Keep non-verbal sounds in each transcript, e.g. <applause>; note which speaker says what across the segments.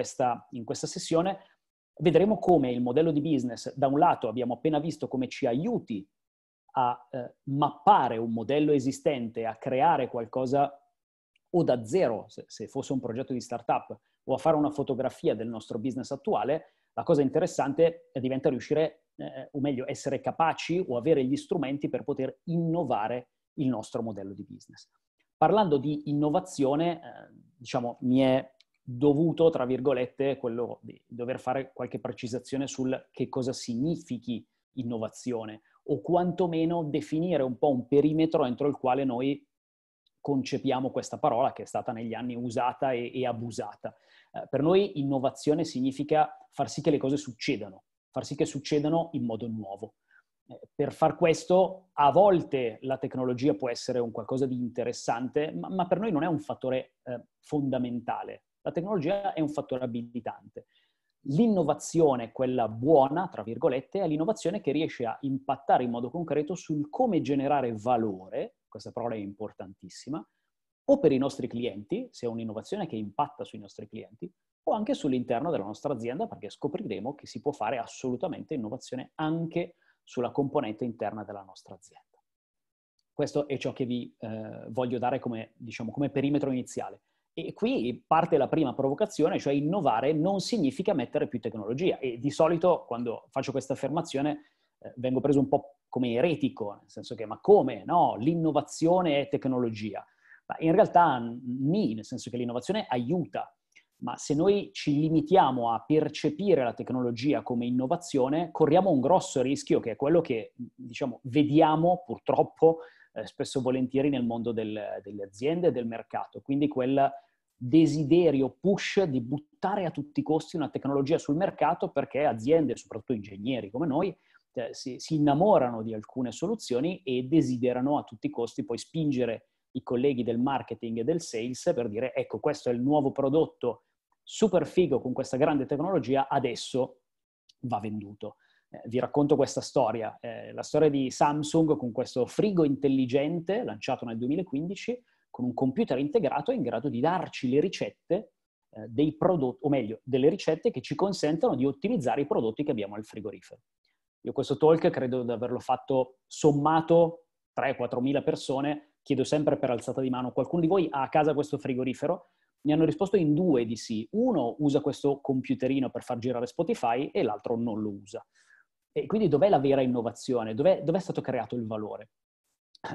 Speaker 1: questa, in questa sessione, vedremo come il modello di business, da un lato abbiamo appena visto come ci aiuti a eh, mappare un modello esistente, a creare qualcosa o da zero, se, se fosse un progetto di startup, o a fare una fotografia del nostro business attuale, la cosa interessante diventa riuscire, eh, o meglio, essere capaci o avere gli strumenti per poter innovare il nostro modello di business. Parlando di innovazione, eh, diciamo, mi è dovuto, tra virgolette, quello di dover fare qualche precisazione sul che cosa significhi innovazione o quantomeno definire un po' un perimetro entro il quale noi concepiamo questa parola che è stata negli anni usata e, e abusata. Eh, per noi innovazione significa far sì che le cose succedano, far sì che succedano in modo nuovo. Eh, per far questo, a volte la tecnologia può essere un qualcosa di interessante, ma, ma per noi non è un fattore eh, fondamentale la tecnologia è un fattore abilitante. L'innovazione, quella buona, tra virgolette, è l'innovazione che riesce a impattare in modo concreto sul come generare valore, questa parola è importantissima, o per i nostri clienti, se è un'innovazione che impatta sui nostri clienti, o anche sull'interno della nostra azienda, perché scopriremo che si può fare assolutamente innovazione anche sulla componente interna della nostra azienda. Questo è ciò che vi eh, voglio dare come, diciamo, come perimetro iniziale. E qui parte la prima provocazione, cioè innovare non significa mettere più tecnologia. E di solito quando faccio questa affermazione eh, vengo preso un po' come eretico, nel senso che ma come? No, l'innovazione è tecnologia. Ma in realtà ni, nel senso che l'innovazione aiuta, ma se noi ci limitiamo a percepire la tecnologia come innovazione, corriamo un grosso rischio che è quello che, diciamo, vediamo purtroppo eh, spesso e volentieri nel mondo del, delle aziende e del mercato. Quindi quel desiderio push di buttare a tutti i costi una tecnologia sul mercato perché aziende, soprattutto ingegneri come noi, eh, si, si innamorano di alcune soluzioni e desiderano a tutti i costi poi spingere i colleghi del marketing e del sales per dire ecco questo è il nuovo prodotto super figo con questa grande tecnologia, adesso va venduto. Eh, vi racconto questa storia, eh, la storia di Samsung con questo frigo intelligente lanciato nel 2015 con un computer integrato in grado di darci le ricette eh, dei prodotti, o meglio, delle ricette che ci consentono di ottimizzare i prodotti che abbiamo al frigorifero. Io questo talk credo di averlo fatto sommato 3-4 mila persone, chiedo sempre per alzata di mano, qualcuno di voi ha a casa questo frigorifero? Mi hanno risposto in due di sì, uno usa questo computerino per far girare Spotify e l'altro non lo usa. E quindi dov'è la vera innovazione? Dov'è, dov'è stato creato il valore?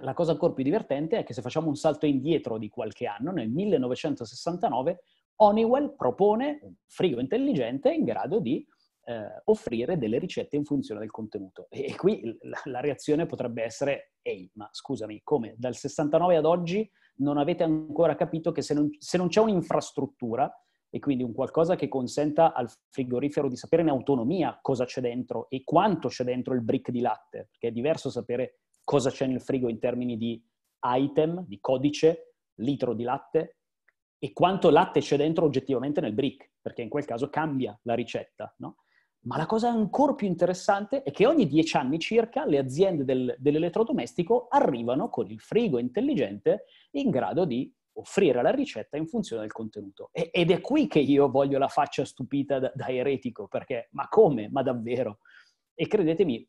Speaker 1: La cosa ancora più divertente è che se facciamo un salto indietro di qualche anno, nel 1969, Honeywell propone un frigo intelligente in grado di eh, offrire delle ricette in funzione del contenuto. E, e qui la, la, reazione potrebbe essere, ehi, ma scusami, come dal 69 ad oggi non avete ancora capito che se non, se non c'è un'infrastruttura, e quindi un qualcosa che consenta al frigorifero di sapere in autonomia cosa c'è dentro e quanto c'è dentro il brick di latte, perché è diverso sapere cosa c'è nel frigo in termini di item, di codice, litro di latte e quanto latte c'è dentro oggettivamente nel brick, perché in quel caso cambia la ricetta. No? Ma la cosa ancora più interessante è che ogni dieci anni circa le aziende del, dell'elettrodomestico arrivano con il frigo intelligente in grado di offrire la ricetta in funzione del contenuto. ed è qui che io voglio la faccia stupita da, da eretico, perché ma come? Ma davvero? E credetemi,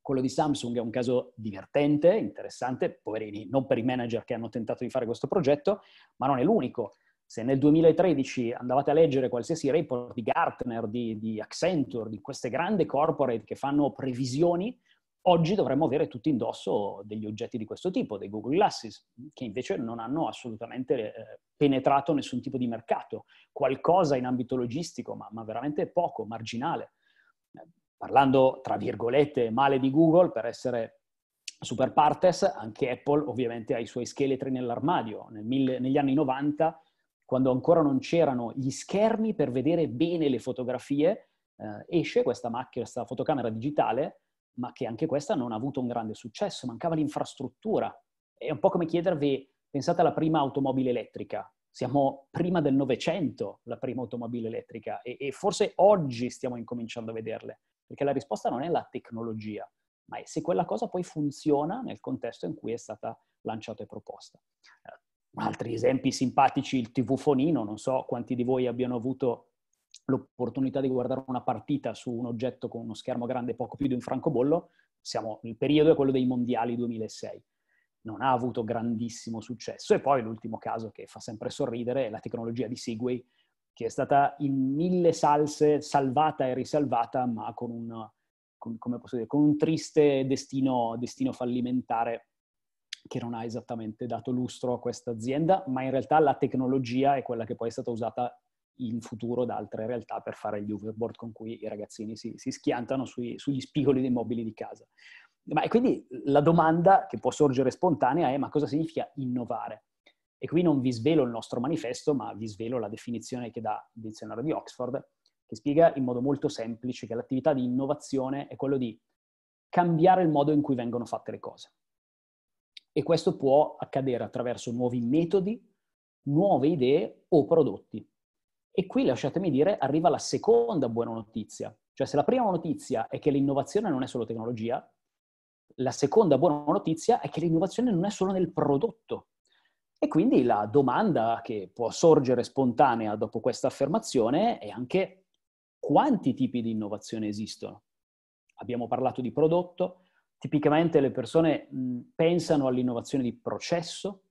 Speaker 1: quello di Samsung è un caso divertente, interessante, poverini, non per i manager che hanno tentato di fare questo progetto, ma non è l'unico. Se nel 2013 andavate a leggere qualsiasi report di Gartner, di, di Accenture, di queste grandi corporate che fanno previsioni, Oggi dovremmo avere tutti indosso degli oggetti di questo tipo, dei Google Glasses, che invece non hanno assolutamente eh, penetrato nessun tipo di mercato. Qualcosa in ambito logistico, ma, ma veramente poco, marginale. Eh, parlando, tra virgolette, male di Google, per essere super partes, anche Apple ovviamente ha i suoi scheletri nell'armadio. Nel mille, negli anni 90, quando ancora non c'erano gli schermi per vedere bene le fotografie, eh, esce questa macchina, questa fotocamera digitale ma che anche questa non ha avuto un grande successo, mancava l'infrastruttura. È un po' come chiedervi, pensate alla prima automobile elettrica, siamo prima del Novecento la prima automobile elettrica e, e, forse oggi stiamo incominciando a vederle, perché la risposta non è la tecnologia, ma è se quella cosa poi funziona nel contesto in cui è stata lanciata e proposta. Eh, altri esempi simpatici, il TV fonino, non so quanti di voi abbiano avuto l'opportunità di guardare una partita su un oggetto con uno schermo grande poco più di un francobollo, siamo, il periodo è quello dei mondiali 2006. Non ha avuto grandissimo successo. E poi l'ultimo caso che fa sempre sorridere è la tecnologia di Segway, che è stata in mille salse salvata e risalvata, ma con un, con, dire, con un triste destino, destino fallimentare che non ha esattamente dato lustro a questa azienda, ma in realtà la tecnologia è quella che poi è stata usata in futuro da altre realtà per fare gli overboard con cui i ragazzini si, si schiantano sui, sugli spigoli dei mobili di casa. Ma, e quindi la domanda che può sorgere spontanea è ma cosa significa innovare? E qui non vi svelo il nostro manifesto, ma vi svelo la definizione che dà il dizionario di Oxford, che spiega in modo molto semplice che l'attività di innovazione è quello di cambiare il modo in cui vengono fatte le cose. E questo può accadere attraverso nuovi metodi, nuove idee o prodotti. E qui, lasciatemi dire, arriva la seconda buona notizia. Cioè, se la prima notizia è che l'innovazione non è solo tecnologia, la seconda buona notizia è che l'innovazione non è solo nel prodotto. E quindi la domanda che può sorgere spontanea dopo questa affermazione è anche quanti tipi di innovazione esistono. Abbiamo parlato di prodotto, tipicamente le persone pensano all'innovazione di processo,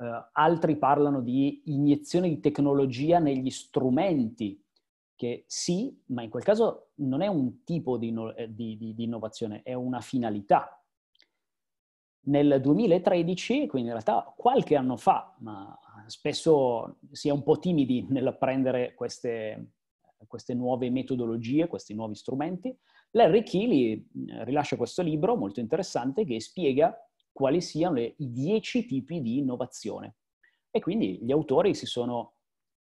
Speaker 1: Uh, altri parlano di iniezione di tecnologia negli strumenti, che sì, ma in quel caso non è un tipo di, eh, di, di, di innovazione, è una finalità. Nel 2013, quindi in realtà qualche anno fa, ma spesso si è un po' timidi nell'apprendere queste, queste nuove metodologie, questi nuovi strumenti, Larry Keely eh, rilascia questo libro molto interessante che spiega quali siano le, i dieci tipi di innovazione. E quindi gli autori si sono,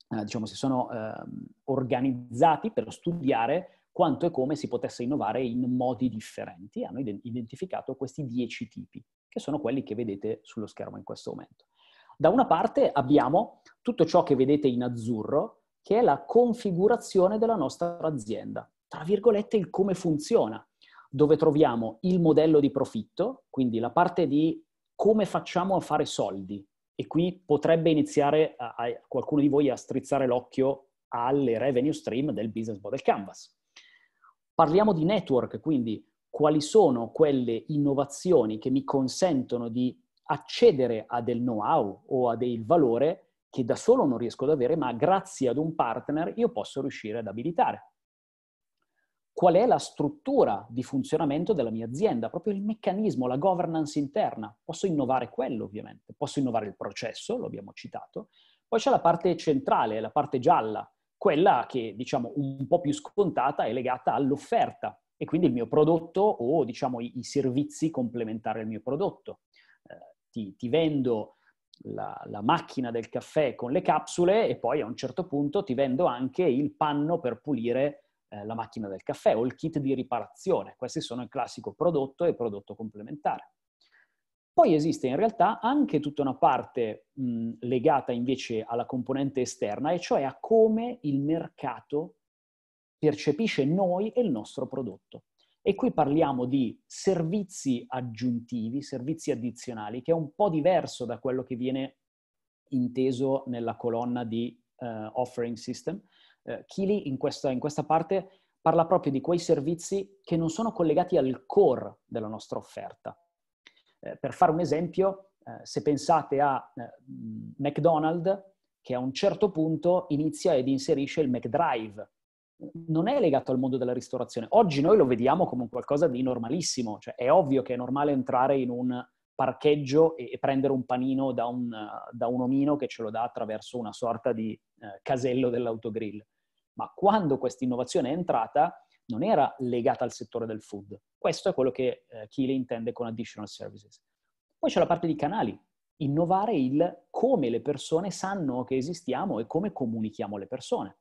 Speaker 1: eh, diciamo, si sono eh, organizzati per studiare quanto e come si potesse innovare in modi differenti. Hanno identificato questi dieci tipi, che sono quelli che vedete sullo schermo in questo momento. Da una parte abbiamo tutto ciò che vedete in azzurro, che è la configurazione della nostra azienda, tra virgolette il come funziona, dove troviamo il modello di profitto, quindi la parte di come facciamo a fare soldi. E qui potrebbe iniziare a, a qualcuno di voi a strizzare l'occhio alle revenue stream del business model canvas. Parliamo di network, quindi quali sono quelle innovazioni che mi consentono di accedere a del know-how o a del valore che da solo non riesco ad avere, ma grazie ad un partner io posso riuscire ad abilitare qual è la struttura di funzionamento della mia azienda, proprio il meccanismo, la governance interna. Posso innovare quello ovviamente, posso innovare il processo, lo abbiamo citato. Poi c'è la parte centrale, la parte gialla, quella che diciamo un po' più scontata è legata all'offerta e quindi il mio prodotto o diciamo i, i servizi complementari al mio prodotto. Eh, ti, ti, vendo la, la, macchina del caffè con le capsule e poi a un certo punto ti vendo anche il panno per pulire eh, la macchina del caffè o il kit di riparazione. Questi sono il classico prodotto e prodotto complementare. Poi esiste in realtà anche tutta una parte mh, legata invece alla componente esterna, e cioè a come il mercato percepisce noi e il nostro prodotto. E qui parliamo di servizi aggiuntivi, servizi addizionali, che è un po' diverso da quello che viene inteso nella colonna di uh, offering system, eh, Chili in questa, in questa parte parla proprio di quei servizi che non sono collegati al core della nostra offerta. Eh, per fare un esempio, eh, se pensate a eh, mm, McDonald's, che a un certo punto inizia ed inserisce il McDrive, non è legato al mondo della ristorazione. Oggi noi lo vediamo come qualcosa di normalissimo, cioè è ovvio che è normale entrare in un parcheggio e, prendere un panino da un, da un, omino che ce lo dà attraverso una sorta di eh, casello dell'autogrill ma quando questa innovazione è entrata non era legata al settore del food. Questo è quello che eh, Chile intende con additional services. Poi c'è la parte di canali, innovare il come le persone sanno che esistiamo e come comunichiamo le persone.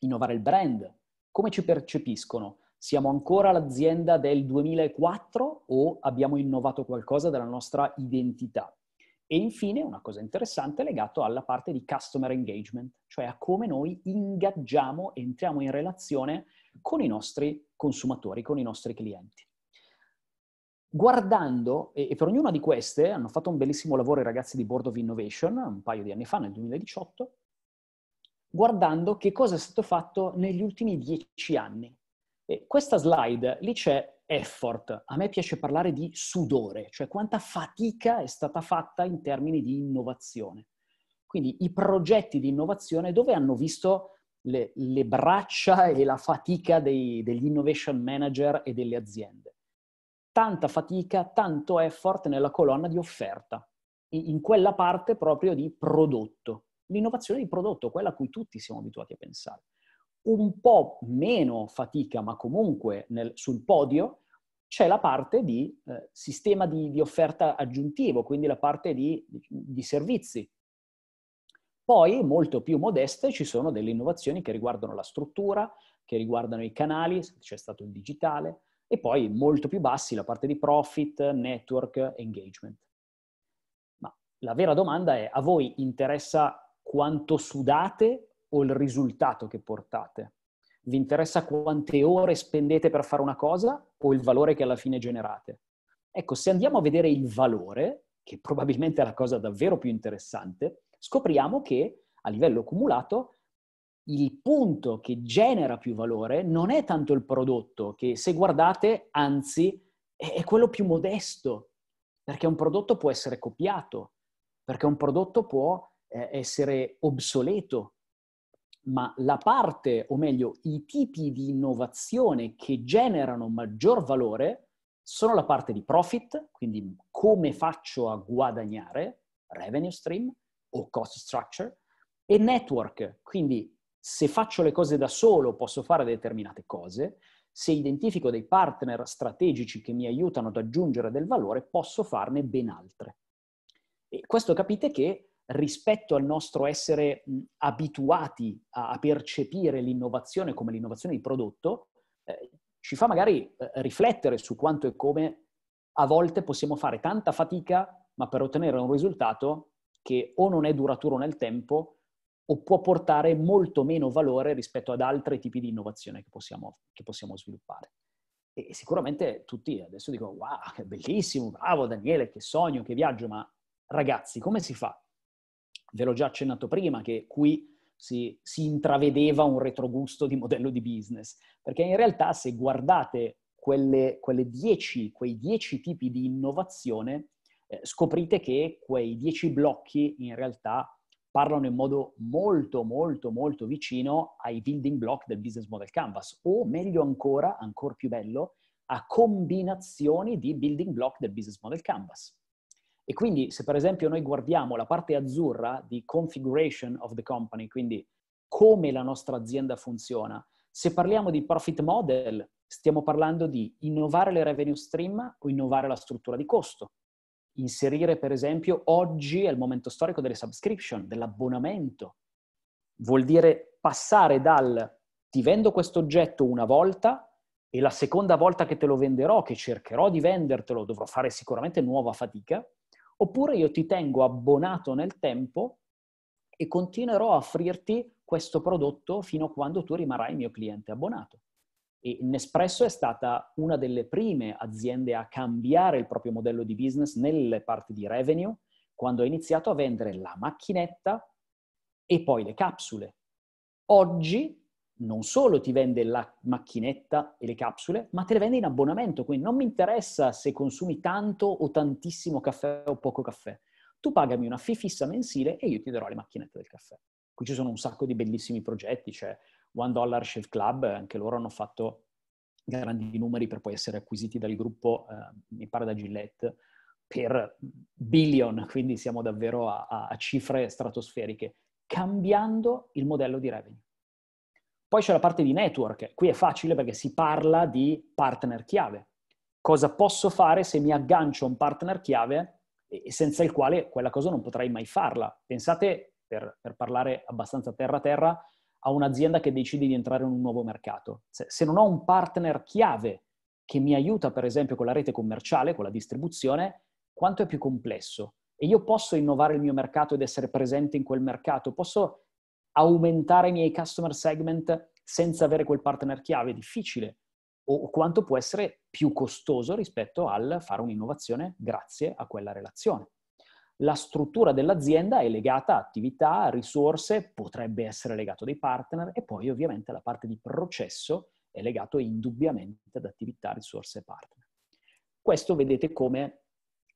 Speaker 1: Innovare il brand, come ci percepiscono. Siamo ancora l'azienda del 2004 o abbiamo innovato qualcosa della nostra identità? E infine una cosa interessante legata alla parte di customer engagement, cioè a come noi ingaggiamo entriamo in relazione con i nostri consumatori, con i nostri clienti. Guardando, e per ognuna di queste hanno fatto un bellissimo lavoro i ragazzi di Board of Innovation un paio di anni fa, nel 2018, guardando che cosa è stato fatto negli ultimi dieci anni. E questa slide, lì c'è effort. A me piace parlare di sudore, cioè quanta fatica è stata fatta in termini di innovazione. Quindi i progetti di innovazione dove hanno visto le, le braccia e la fatica dei, degli innovation manager e delle aziende. Tanta fatica, tanto effort nella colonna di offerta, in quella parte proprio di prodotto. L'innovazione di prodotto, quella a cui tutti siamo abituati a pensare un po' meno fatica, ma comunque nel, sul podio, c'è la parte di eh, sistema di, di, offerta aggiuntivo, quindi la parte di, di servizi. Poi, molto più modeste, ci sono delle innovazioni che riguardano la struttura, che riguardano i canali, c'è stato il digitale, e poi molto più bassi la parte di profit, network, engagement. Ma la vera domanda è, a voi interessa quanto sudate o il risultato che portate? Vi interessa quante ore spendete per fare una cosa o il valore che alla fine generate? Ecco, se andiamo a vedere il valore, che probabilmente è la cosa davvero più interessante, scopriamo che a livello accumulato il punto che genera più valore non è tanto il prodotto, che se guardate, anzi, è quello più modesto, perché un prodotto può essere copiato, perché un prodotto può eh, essere obsoleto, ma la parte, o meglio, i tipi di innovazione che generano maggior valore sono la parte di profit, quindi come faccio a guadagnare, revenue stream o cost structure, e network, quindi se faccio le cose da solo posso fare determinate cose, se identifico dei partner strategici che mi aiutano ad aggiungere del valore posso farne ben altre. E questo capite che rispetto al nostro essere mh, abituati a, a, percepire l'innovazione come l'innovazione di prodotto, eh, ci fa magari eh, riflettere su quanto e come a volte possiamo fare tanta fatica, ma per ottenere un risultato che o non è duraturo nel tempo o può portare molto meno valore rispetto ad altri tipi di innovazione che possiamo, che possiamo sviluppare. E, sicuramente tutti adesso dicono, wow, è bellissimo, bravo Daniele, che sogno, che viaggio, ma ragazzi, come si fa? Ve l'ho già accennato prima che qui si, si intravedeva un retrogusto di modello di business, perché in realtà se guardate quelle, quelle dieci, quei dieci tipi di innovazione, eh, scoprite che quei dieci blocchi in realtà parlano in modo molto, molto, molto vicino ai building block del business model canvas, o meglio ancora, ancora più bello, a combinazioni di building block del business model canvas. E quindi se per esempio noi guardiamo la parte azzurra di configuration of the company, quindi come la nostra azienda funziona, se parliamo di profit model, stiamo parlando di innovare le revenue stream o innovare la struttura di costo. Inserire per esempio oggi è il momento storico delle subscription, dell'abbonamento. Vuol dire passare dal ti vendo questo oggetto una volta e la seconda volta che te lo venderò, che cercherò di vendertelo, dovrò fare sicuramente nuova fatica, oppure io ti tengo abbonato nel tempo e continuerò a offrirti questo prodotto fino a quando tu rimarrai il mio cliente abbonato. E Nespresso è stata una delle prime aziende a cambiare il proprio modello di business nelle parti di revenue, quando ha iniziato a vendere la macchinetta e poi le capsule. Oggi non solo ti vende la macchinetta e le capsule, ma te le vende in abbonamento, quindi non mi interessa se consumi tanto o tantissimo caffè o poco caffè. Tu pagami una fee fissa mensile e io ti darò le macchinette del caffè. Qui ci sono un sacco di bellissimi progetti, c'è One Dollar Shave Club, anche loro hanno fatto grandi numeri per poi essere acquisiti dal gruppo, eh, mi pare da Gillette, per billion, quindi siamo davvero a, a cifre stratosferiche, cambiando il modello di revenue. Poi c'è la parte di network, qui è facile perché si parla di partner chiave. Cosa posso fare se mi aggancio a un partner chiave senza il quale quella cosa non potrei mai farla? Pensate, per, per parlare abbastanza terra-terra, a un'azienda che decide di entrare in un nuovo mercato. Se non ho un partner chiave che mi aiuta, per esempio, con la rete commerciale, con la distribuzione, quanto è più complesso? E io posso innovare il mio mercato ed essere presente in quel mercato, posso aumentare i miei customer segment senza avere quel partner chiave è difficile o quanto può essere più costoso rispetto al fare un'innovazione grazie a quella relazione. La struttura dell'azienda è legata a attività, a risorse, potrebbe essere legato a dei partner e poi ovviamente la parte di processo è legata indubbiamente ad attività, risorse e partner. Questo vedete come,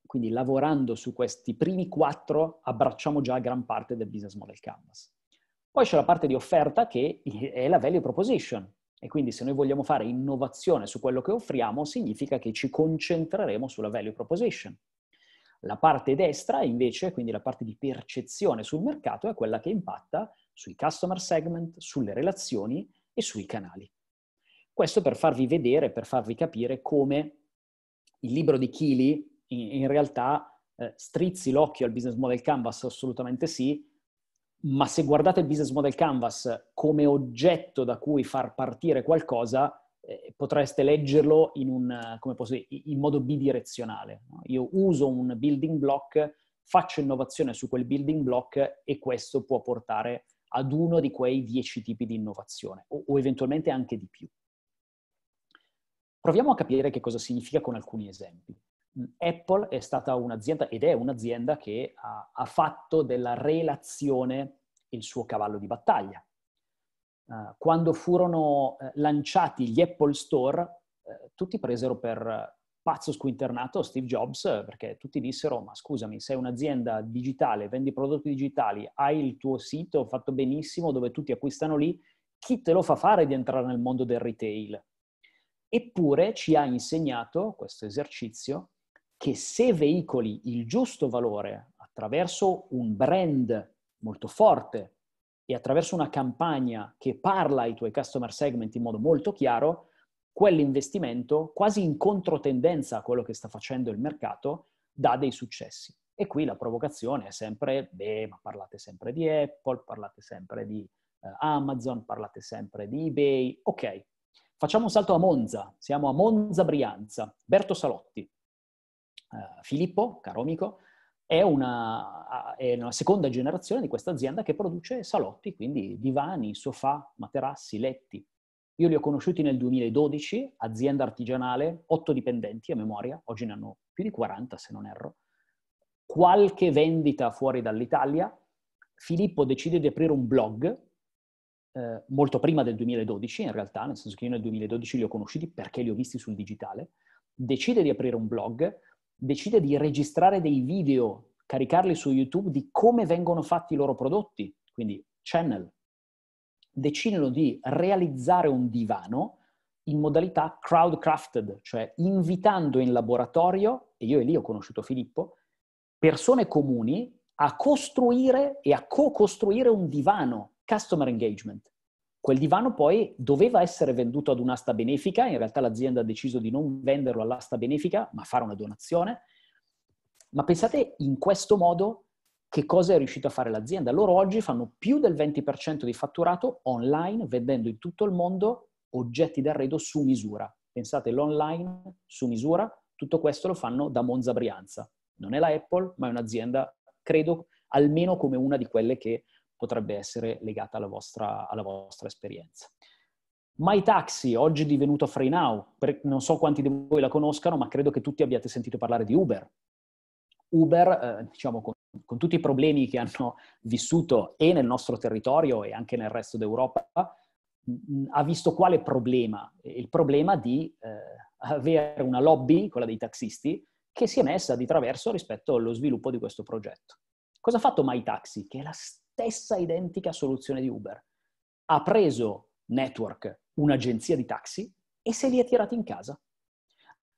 Speaker 1: quindi lavorando su questi primi quattro, abbracciamo già gran parte del business model canvas. Poi c'è la parte di offerta che è la value proposition e quindi se noi vogliamo fare innovazione su quello che offriamo significa che ci concentreremo sulla value proposition. La parte destra invece, quindi la parte di percezione sul mercato, è quella che impatta sui customer segment, sulle relazioni e sui canali. Questo per farvi vedere, per farvi capire come il libro di Chili in, realtà eh, strizzi l'occhio al business model canvas, assolutamente sì, ma se guardate il business model canvas come oggetto da cui far partire qualcosa, eh, potreste leggerlo in, un, dire, in modo bidirezionale. Io uso un building block, faccio innovazione su quel building block e questo può portare ad uno di quei dieci tipi di innovazione o, o eventualmente anche di più. Proviamo a capire che cosa significa con alcuni esempi. Apple è stata un'azienda ed è un'azienda che ha, ha fatto della relazione il suo cavallo di battaglia. Uh, quando furono eh, lanciati gli Apple Store, uh, tutti presero per pazzo squinternato Steve Jobs perché tutti dissero ma scusami, sei un'azienda digitale, vendi prodotti digitali, hai il tuo sito fatto benissimo dove tutti acquistano lì, chi te lo fa fare di entrare nel mondo del retail? Eppure ci ha insegnato questo esercizio che se veicoli il giusto valore attraverso un brand molto forte e attraverso una campagna che parla ai tuoi customer segment in modo molto chiaro, quell'investimento, quasi in controtendenza a quello che sta facendo il mercato, dà dei successi. E qui la provocazione è sempre, beh, ma parlate sempre di Apple, parlate sempre di eh, Amazon, parlate sempre di eBay. Ok, facciamo un salto a Monza. Siamo a Monza Brianza. Berto Salotti, eh, Filippo, caro amico, è una, è una, seconda generazione di questa azienda che produce salotti, quindi divani, sofà, materassi, letti. Io li ho conosciuti nel 2012, azienda artigianale, otto dipendenti a memoria, oggi ne hanno più di 40 se non erro, qualche vendita fuori dall'Italia. Filippo decide di aprire un blog, eh, molto prima del 2012 in realtà, nel senso che io nel 2012 li ho conosciuti perché li ho visti sul digitale, decide di aprire un blog decide di registrare dei video, caricarli su YouTube di come vengono fatti i loro prodotti, quindi channel, decidono di realizzare un divano in modalità crowdcrafted, cioè invitando in laboratorio, e io e lì ho conosciuto Filippo, persone comuni a costruire e a co-costruire un divano, customer engagement. Quel divano poi doveva essere venduto ad un'asta benefica, in realtà l'azienda ha deciso di non venderlo all'asta benefica, ma fare una donazione. Ma pensate in questo modo che cosa è riuscito a fare l'azienda. Loro oggi fanno più del 20% di fatturato online, vendendo in tutto il mondo oggetti d'arredo su misura. Pensate l'online su misura, tutto questo lo fanno da Monza Brianza. Non è la Apple, ma è un'azienda, credo, almeno come una di quelle che potrebbe essere legata alla vostra, alla vostra esperienza. My Taxi, oggi divenuto FreeNow, non so quanti di voi la conoscano, ma credo che tutti abbiate sentito parlare di Uber. Uber, eh, diciamo, con, con, tutti i problemi che hanno vissuto e nel nostro territorio e anche nel resto d'Europa, mh, ha visto quale problema? Il problema di eh, avere una lobby, quella dei taxisti, che si è messa di traverso rispetto allo sviluppo di questo progetto. Cosa ha fatto My Taxi? Che è la stessa stessa identica soluzione di Uber. Ha preso Network, un'agenzia di taxi, e se li ha tirati in casa.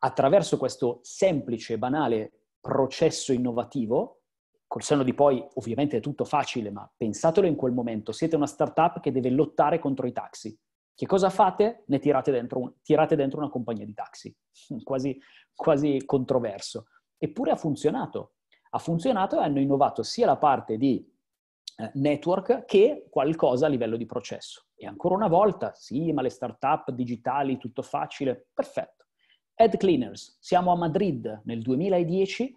Speaker 1: Attraverso questo semplice e banale processo innovativo, col senno di poi ovviamente è tutto facile, ma pensatelo in quel momento, siete una startup che deve lottare contro i taxi. Che cosa fate? Ne tirate dentro, un, tirate dentro una compagnia di taxi, <laughs> quasi, quasi controverso. Eppure ha funzionato. Ha funzionato e hanno innovato sia la parte di eh, network che qualcosa a livello di processo. E ancora una volta, sì, ma le start-up digitali, tutto facile, perfetto. Ed Cleaners, siamo a Madrid nel 2010,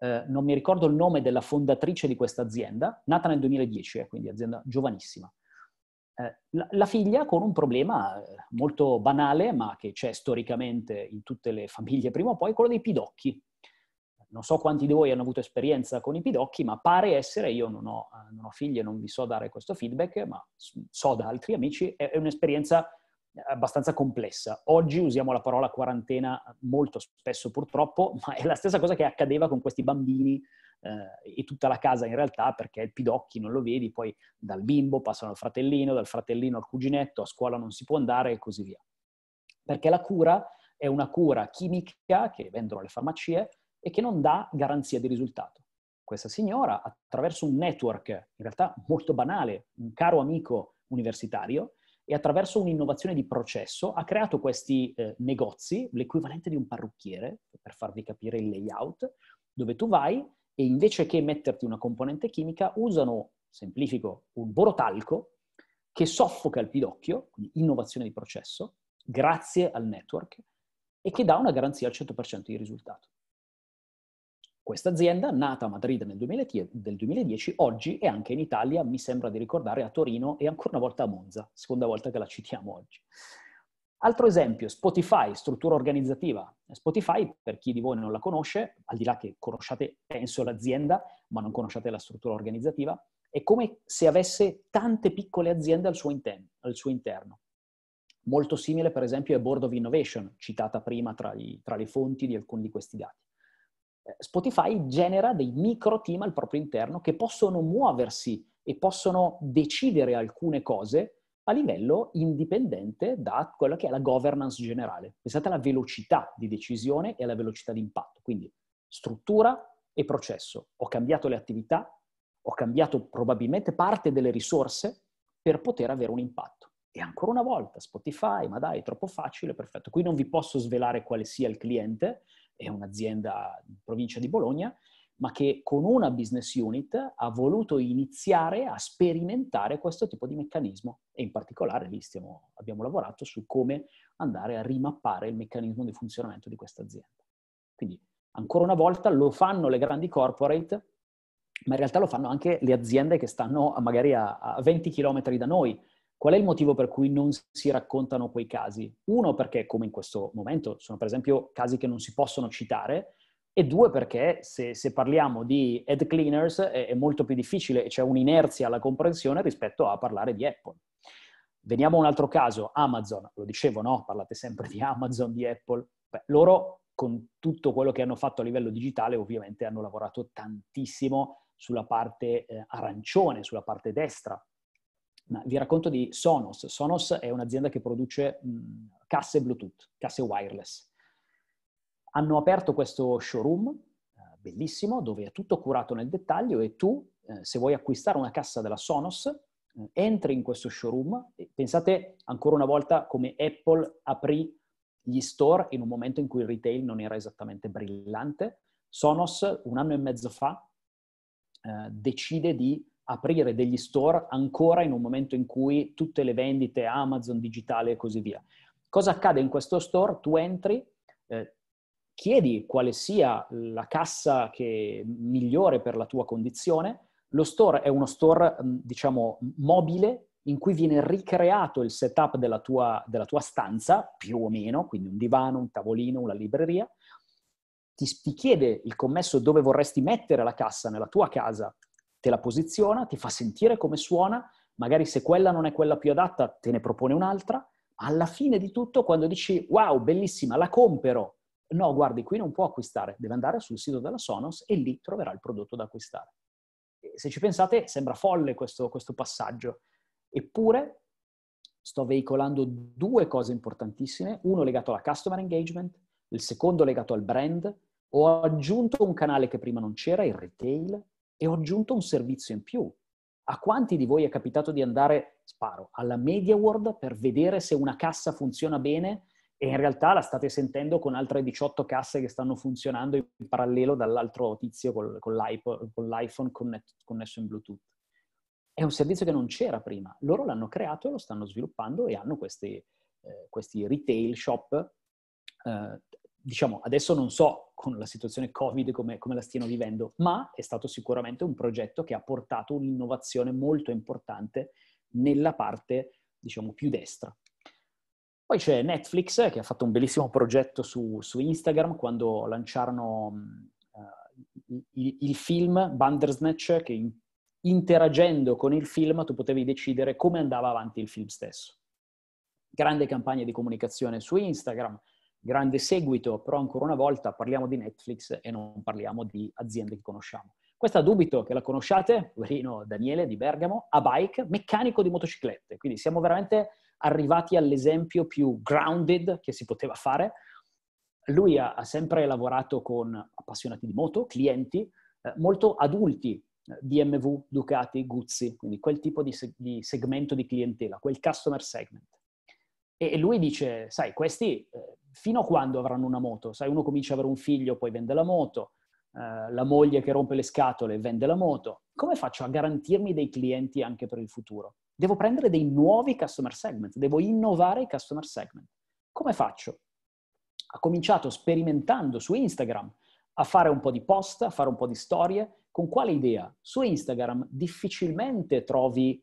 Speaker 1: eh, non mi ricordo il nome della fondatrice di questa azienda, nata nel 2010, eh, quindi azienda giovanissima. Eh, la, la figlia con un problema eh, molto banale, ma che c'è storicamente in tutte le famiglie prima o poi, quello dei pidocchi non so quanti di voi hanno avuto esperienza con i pidocchi, ma pare essere, io non ho, eh, non ho figli e non vi so dare questo feedback, ma so da altri amici, è, un'esperienza abbastanza complessa. Oggi usiamo la parola quarantena molto spesso purtroppo, <laughs> ma è la stessa cosa che accadeva con questi bambini eh, e tutta la casa in realtà, perché il pidocchi non lo vedi, poi dal bimbo passano al fratellino, dal fratellino al cuginetto, a scuola non si può andare e così via. Perché la cura è una cura chimica che vendono le farmacie, e che non dà garanzia di risultato. Questa signora, attraverso un network, in realtà molto banale, un caro amico universitario, e attraverso un'innovazione di processo ha creato questi eh, negozi, l'equivalente di un parrucchiere, per farvi capire il layout, dove tu vai e invece che metterti una componente chimica usano, semplifico, un borotalco che soffoca il pidocchio, quindi innovazione di processo, grazie al network, e che dà una garanzia al 100% di risultato. Questa azienda, nata a Madrid nel 2010, oggi è anche in Italia, mi sembra di ricordare, a Torino e ancora una volta a Monza, seconda volta che la citiamo oggi. Altro esempio, Spotify, struttura organizzativa. Spotify, per chi di voi non la conosce, al di là che conosciate, penso, l'azienda, ma non conosciate la struttura organizzativa, è come se avesse tante piccole aziende al suo, inter- al suo interno. Molto simile, per esempio, a Board of Innovation, citata prima tra, i, tra le fonti di alcuni di questi dati. Spotify genera dei micro team al proprio interno che possono muoversi e possono decidere alcune cose a livello indipendente da quella che è la governance generale. Pensate alla velocità di decisione e alla velocità di impatto, quindi struttura e processo. Ho cambiato le attività, ho cambiato probabilmente parte delle risorse per poter avere un impatto. E ancora una volta, Spotify, ma dai, è troppo facile, perfetto. Qui non vi posso svelare quale sia il cliente, è un'azienda in provincia di Bologna, ma che con una business unit ha voluto iniziare a sperimentare questo tipo di meccanismo e in particolare lì stiamo, abbiamo lavorato su come andare a rimappare il meccanismo di funzionamento di questa azienda. Quindi ancora una volta lo fanno le grandi corporate, ma in realtà lo fanno anche le aziende che stanno magari a, a 20 km da noi, Qual è il motivo per cui non si raccontano quei casi? Uno, perché come in questo momento sono per esempio casi che non si possono citare, e due, perché se, se parliamo di ad cleaners è, è molto più difficile e c'è un'inerzia alla comprensione rispetto a parlare di Apple. Veniamo a un altro caso, Amazon, lo dicevo, no? Parlate sempre di Amazon, di Apple. Beh, loro con tutto quello che hanno fatto a livello digitale ovviamente hanno lavorato tantissimo sulla parte eh, arancione, sulla parte destra vi racconto di Sonos. Sonos è un'azienda che produce mh, casse Bluetooth, casse wireless. Hanno aperto questo showroom, eh, bellissimo, dove è tutto curato nel dettaglio e tu, eh, se vuoi acquistare una cassa della Sonos, eh, entri in questo showroom. Pensate ancora una volta come Apple aprì gli store in un momento in cui il retail non era esattamente brillante. Sonos, un anno e mezzo fa, eh, decide di aprire degli store ancora in un momento in cui tutte le vendite Amazon digitale e così via. Cosa accade in questo store? Tu entri, eh, chiedi quale sia la cassa che, migliore per la tua condizione. Lo store è uno store, mm, diciamo, mobile in cui viene ricreato il setup della tua, della tua stanza, più o meno, quindi un divano, un tavolino, una libreria. Ti, ti chiede il commesso dove vorresti mettere la cassa nella tua casa te la posiziona, ti fa sentire come suona, magari se quella non è quella più adatta te ne propone un'altra, alla fine di tutto quando dici wow, bellissima, la compro, no, guardi, qui non può acquistare, deve andare sul sito della Sonos e lì troverà il prodotto da acquistare. Se ci pensate, sembra folle questo, questo passaggio. Eppure sto veicolando due cose importantissime, uno legato alla customer engagement, il secondo legato al brand. Ho aggiunto un canale che prima non c'era, il retail, e ho aggiunto un servizio in più. A quanti di voi è capitato di andare, sparo, alla Media World per vedere se una cassa funziona bene e in realtà la state sentendo con altre 18 casse che stanno funzionando in parallelo dall'altro tizio col, con, con l'iPhone connesso in Bluetooth? È un servizio che non c'era prima. Loro l'hanno creato e lo stanno sviluppando e hanno questi, eh, questi retail shop eh, diciamo, adesso non so con la situazione Covid come, come, la stiano vivendo, ma è stato sicuramente un progetto che ha portato un'innovazione molto importante nella parte, diciamo, più destra. Poi c'è Netflix che ha fatto un bellissimo progetto su, su Instagram quando lanciarono uh, il, il, film Bandersnatch che in, interagendo con il film tu potevi decidere come andava avanti il film stesso. Grande campagna di comunicazione su Instagram, grande seguito, però ancora una volta parliamo di Netflix e non parliamo di aziende che conosciamo. Questa dubito che la conosciate, poverino Daniele di Bergamo, a bike, meccanico di motociclette. Quindi siamo veramente arrivati all'esempio più grounded che si poteva fare. Lui ha, ha sempre lavorato con appassionati di moto, clienti, eh, molto adulti, eh, BMW, Ducati, Guzzi, quindi quel tipo di, se- di segmento di clientela, quel customer segment. E lui dice, sai, questi eh, fino a quando avranno una moto? Sai, uno comincia ad avere un figlio, poi vende la moto, eh, la moglie che rompe le scatole vende la moto. Come faccio a garantirmi dei clienti anche per il futuro? Devo prendere dei nuovi customer segment, devo innovare i customer segment. Come faccio? Ha cominciato sperimentando su Instagram a fare un po' di post, a fare un po' di storie. Con quale idea? Su Instagram difficilmente trovi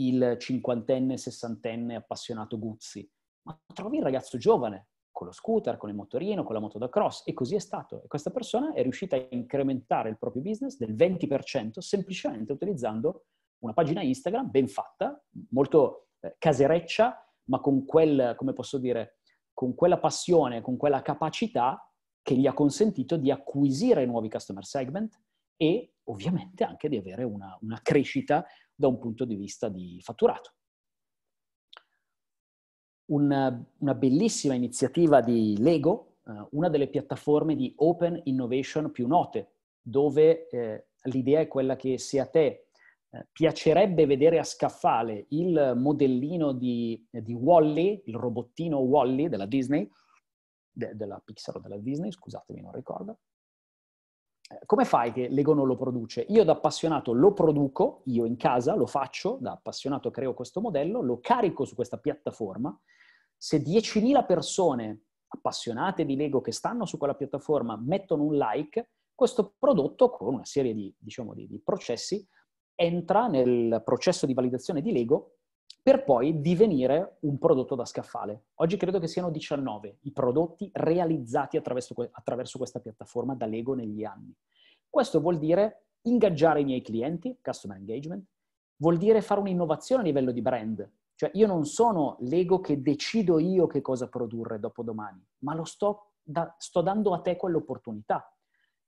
Speaker 1: il cinquantenne, sessantenne appassionato Guzzi, ma trovi il ragazzo giovane con lo scooter, con il motorino, con la moto da cross e così è stato. E questa persona è riuscita a incrementare il proprio business del 20% semplicemente utilizzando una pagina Instagram ben fatta, molto eh, casereccia, ma con quel, come posso dire, con quella passione, con quella capacità che gli ha consentito di acquisire nuovi customer segment e ovviamente anche di avere una, una crescita da un punto di vista di fatturato. Una, una bellissima iniziativa di Lego, eh, una delle piattaforme di open innovation più note, dove eh, l'idea è quella che se a te eh, piacerebbe vedere a scaffale il modellino di, di Wally, il robottino Wally della Disney, de, della Pixar o della Disney, scusatemi, non ricordo, come fai che l'ego non lo produce? Io da appassionato lo produco, io in casa lo faccio, da appassionato creo questo modello, lo carico su questa piattaforma. Se 10.000 persone appassionate di Lego che stanno su quella piattaforma mettono un like, questo prodotto con una serie di, diciamo, di, di processi entra nel processo di validazione di Lego per poi divenire un prodotto da scaffale. Oggi credo che siano 19 i prodotti realizzati attraverso, attraverso questa piattaforma da Lego negli anni. Questo vuol dire ingaggiare i miei clienti, customer engagement, vuol dire fare un'innovazione a livello di brand. Cioè io non sono l'ego che decido io che cosa produrre dopo domani, ma lo sto, da, sto dando a te quell'opportunità.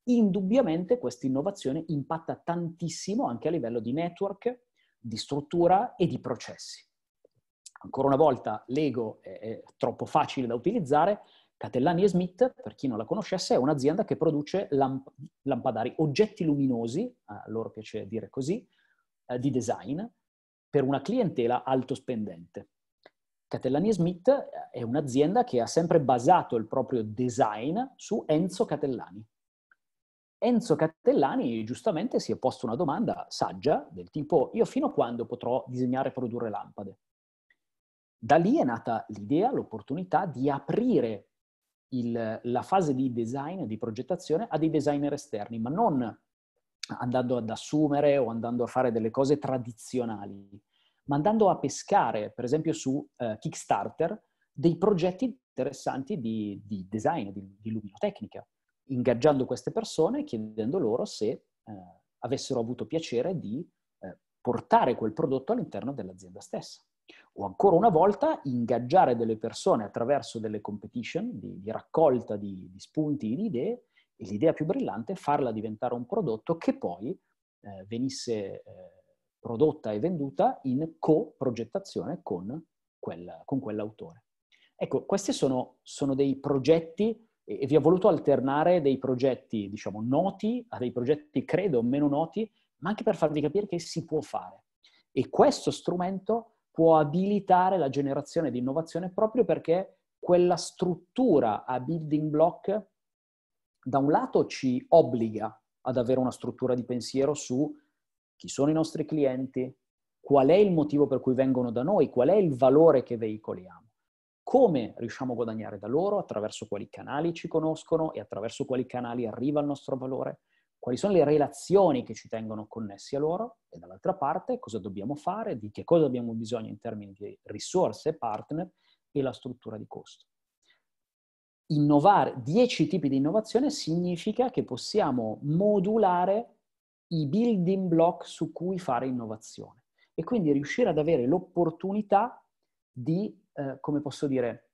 Speaker 1: Indubbiamente questa innovazione impatta tantissimo anche a livello di network, di struttura e di processi. Ancora una volta, l'ego è, è troppo facile da utilizzare. Catellani e Smith, per chi non la conoscesse, è un'azienda che produce lamp- lampadari, oggetti luminosi, a loro piace dire così, eh, di design, per una clientela alto spendente. Catellani Smith eh, è un'azienda che ha sempre basato il proprio design su Enzo Catellani, Enzo Cattellani giustamente si è posto una domanda saggia del tipo io fino a quando potrò disegnare e produrre lampade? Da lì è nata l'idea, l'opportunità di aprire il, la fase di design, di progettazione a dei designer esterni, ma non andando ad assumere o andando a fare delle cose tradizionali, ma andando a pescare, per esempio su eh, Kickstarter, dei progetti interessanti di, di design, di, di luminotecnica ingaggiando queste persone e chiedendo loro se eh, avessero avuto piacere di eh, portare quel prodotto all'interno dell'azienda stessa. O ancora una volta ingaggiare delle persone attraverso delle competition di, di raccolta di, di, spunti, di idee, e l'idea più brillante è farla diventare un prodotto che poi eh, venisse eh, prodotta e venduta in co-progettazione con, quel, con quell'autore. Ecco, questi sono, sono dei progetti e, e vi ho voluto alternare dei progetti, diciamo, noti a dei progetti, credo, meno noti, ma anche per farvi capire che si può fare. E questo strumento può abilitare la generazione di innovazione proprio perché quella struttura a building block, da un lato, ci obbliga ad avere una struttura di pensiero su chi sono i nostri clienti, qual è il motivo per cui vengono da noi, qual è il valore che veicoliamo come riusciamo a guadagnare da loro, attraverso quali canali ci conoscono e attraverso quali canali arriva il nostro valore, quali sono le relazioni che ci tengono connessi a loro e dall'altra parte cosa dobbiamo fare, di che cosa abbiamo bisogno in termini di risorse, partner e la struttura di costo. Innovare 10 tipi di innovazione significa che possiamo modulare i building block su cui fare innovazione e quindi riuscire ad avere l'opportunità di eh, come posso dire,